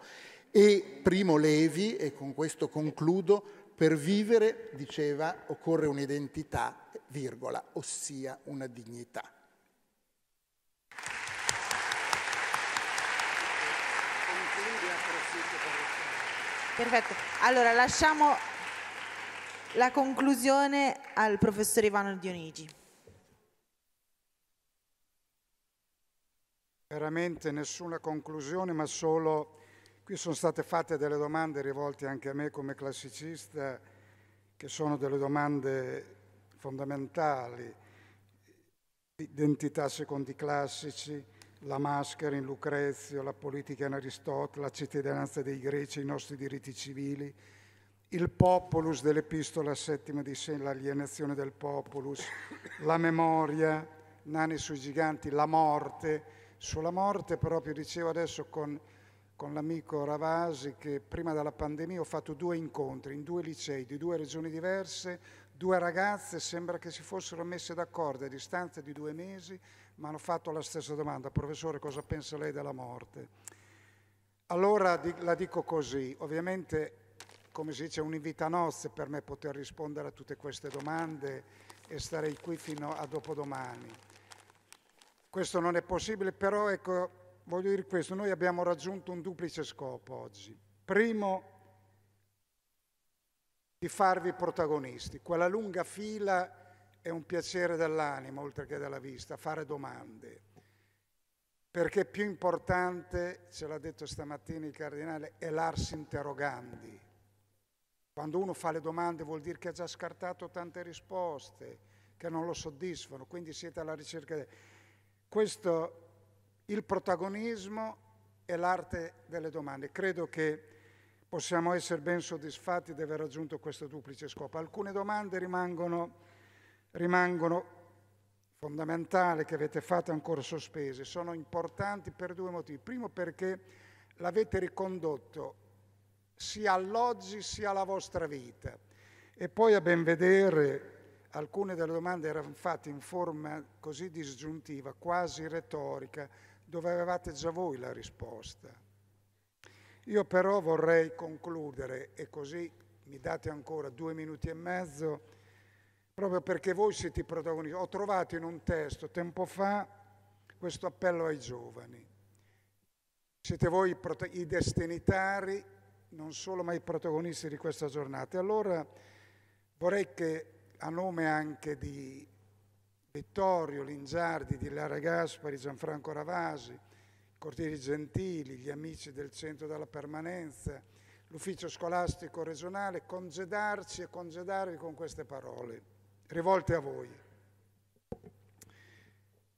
E Primo Levi, e con questo concludo, per vivere, diceva, occorre un'identità, virgola, ossia una dignità. Perfetto. Allora, lasciamo la conclusione al professor Ivano Dionigi. Veramente nessuna conclusione, ma solo qui sono state fatte delle domande rivolte anche a me come classicista, che sono delle domande fondamentali, identità secondo i classici, la maschera in Lucrezio, la politica in Aristotele, la cittadinanza dei greci, i nostri diritti civili, il populus dell'epistola settima di sé, l'alienazione del populus, la memoria, nani sui giganti, la morte. Sulla morte proprio dicevo adesso con, con l'amico Ravasi che prima della pandemia ho fatto due incontri in due licei di due regioni diverse Due ragazze sembra che si fossero messe d'accordo a distanza di due mesi, ma hanno fatto la stessa domanda, professore cosa pensa lei della morte? Allora la dico così, ovviamente come si dice è un a nozze per me poter rispondere a tutte queste domande e starei qui fino a dopodomani. Questo non è possibile, però ecco, voglio dire questo, noi abbiamo raggiunto un duplice scopo oggi. Primo, di farvi protagonisti. Quella lunga fila è un piacere dell'anima, oltre che della vista, fare domande. Perché più importante, ce l'ha detto stamattina il cardinale, è l'ars interrogandi. Quando uno fa le domande vuol dire che ha già scartato tante risposte, che non lo soddisfano, quindi siete alla ricerca. Di... Questo, il protagonismo è l'arte delle domande. Credo che possiamo essere ben soddisfatti di aver raggiunto questo duplice scopo. Alcune domande rimangono, rimangono fondamentali che avete fatto ancora sospese. Sono importanti per due motivi. Primo perché l'avete ricondotto sia all'oggi sia alla vostra vita. E poi a ben vedere alcune delle domande erano fatte in forma così disgiuntiva, quasi retorica, dove avevate già voi la risposta. Io però vorrei concludere e così mi date ancora due minuti e mezzo, proprio perché voi siete i protagonisti. Ho trovato in un testo tempo fa questo appello ai giovani. Siete voi i, i destinitari, non solo ma i protagonisti di questa giornata. E allora vorrei che a nome anche di Vittorio Lingiardi, di Lara Gaspari, Gianfranco Ravasi, Cordieri Gentili, gli amici del centro della permanenza, l'ufficio scolastico regionale, congedarci e congedarvi con queste parole rivolte a voi.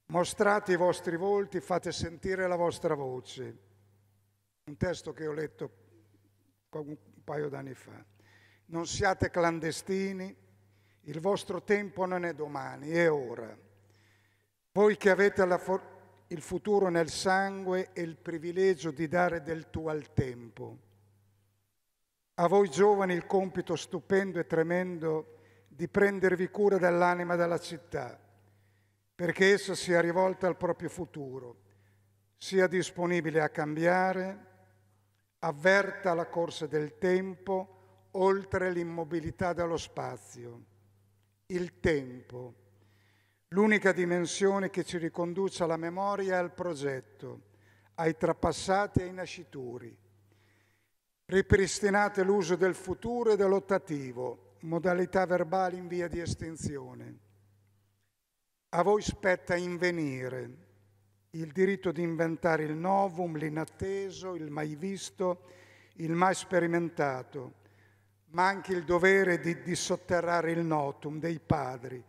Mostrate i vostri volti, fate sentire la vostra voce. Un testo che ho letto un paio d'anni fa. Non siate clandestini, il vostro tempo non è domani, è ora. Voi che avete la fortuna il futuro nel sangue e il privilegio di dare del tu al tempo. A voi giovani il compito stupendo e tremendo di prendervi cura dell'anima della città, perché essa sia rivolta al proprio futuro, sia disponibile a cambiare, avverta la corsa del tempo oltre l'immobilità dello spazio. Il tempo L'unica dimensione che ci riconduce alla memoria e al progetto, ai trapassati e ai nascituri. Ripristinate l'uso del futuro e dell'ottativo, modalità verbali in via di estinzione. A voi spetta invenire, il diritto di inventare il novum, l'inatteso, il mai visto, il mai sperimentato, ma anche il dovere di dissotterrare il notum dei padri,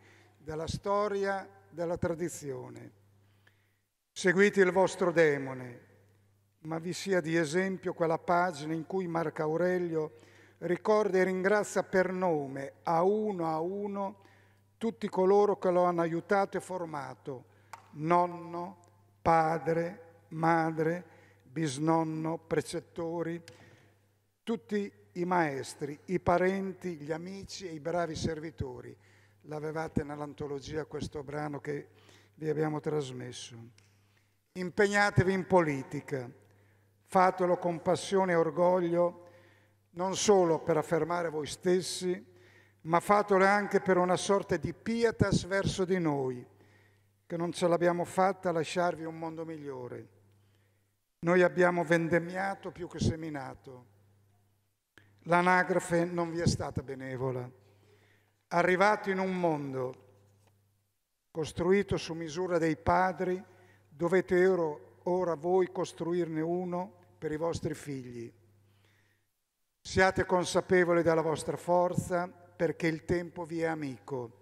della storia, della tradizione. Seguite il vostro demone, ma vi sia di esempio quella pagina in cui Marco Aurelio ricorda e ringrazia per nome, a uno a uno, tutti coloro che lo hanno aiutato e formato, nonno, padre, madre, bisnonno, precettori, tutti i maestri, i parenti, gli amici e i bravi servitori l'avevate nell'antologia questo brano che vi abbiamo trasmesso. Impegnatevi in politica, fatelo con passione e orgoglio, non solo per affermare voi stessi, ma fatelo anche per una sorta di pietas verso di noi, che non ce l'abbiamo fatta a lasciarvi un mondo migliore. Noi abbiamo vendemmiato più che seminato. L'anagrafe non vi è stata benevola arrivato in un mondo costruito su misura dei padri, dovete ora voi costruirne uno per i vostri figli. Siate consapevoli della vostra forza perché il tempo vi è amico.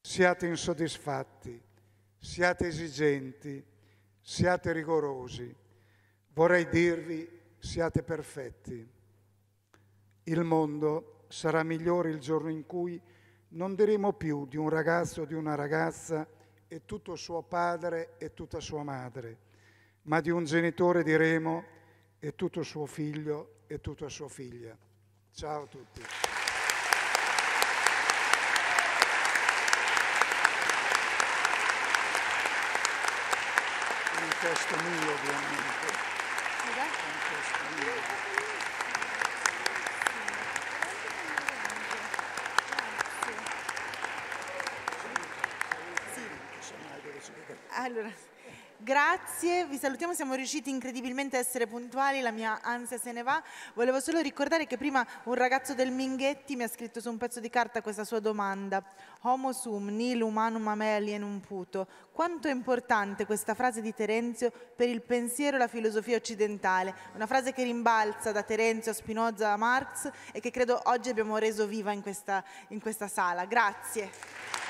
Siate insoddisfatti, siate esigenti, siate rigorosi. Vorrei dirvi, siate perfetti. Il mondo sarà migliore il giorno in cui non diremo più di un ragazzo o di una ragazza e tutto suo padre e tutta sua madre, ma di un genitore diremo e tutto suo figlio e tutta sua figlia. Ciao a tutti. Un testo mio, ovviamente. Grazie, vi salutiamo, siamo riusciti incredibilmente a essere puntuali, la mia ansia se ne va. Volevo solo ricordare che prima un ragazzo del Minghetti mi ha scritto su un pezzo di carta questa sua domanda. Homo sum, nil humanum a me alienum puto. Quanto è importante questa frase di Terenzio per il pensiero e la filosofia occidentale? Una frase che rimbalza da Terenzio a Spinoza a Marx e che credo oggi abbiamo reso viva in questa, in questa sala. Grazie.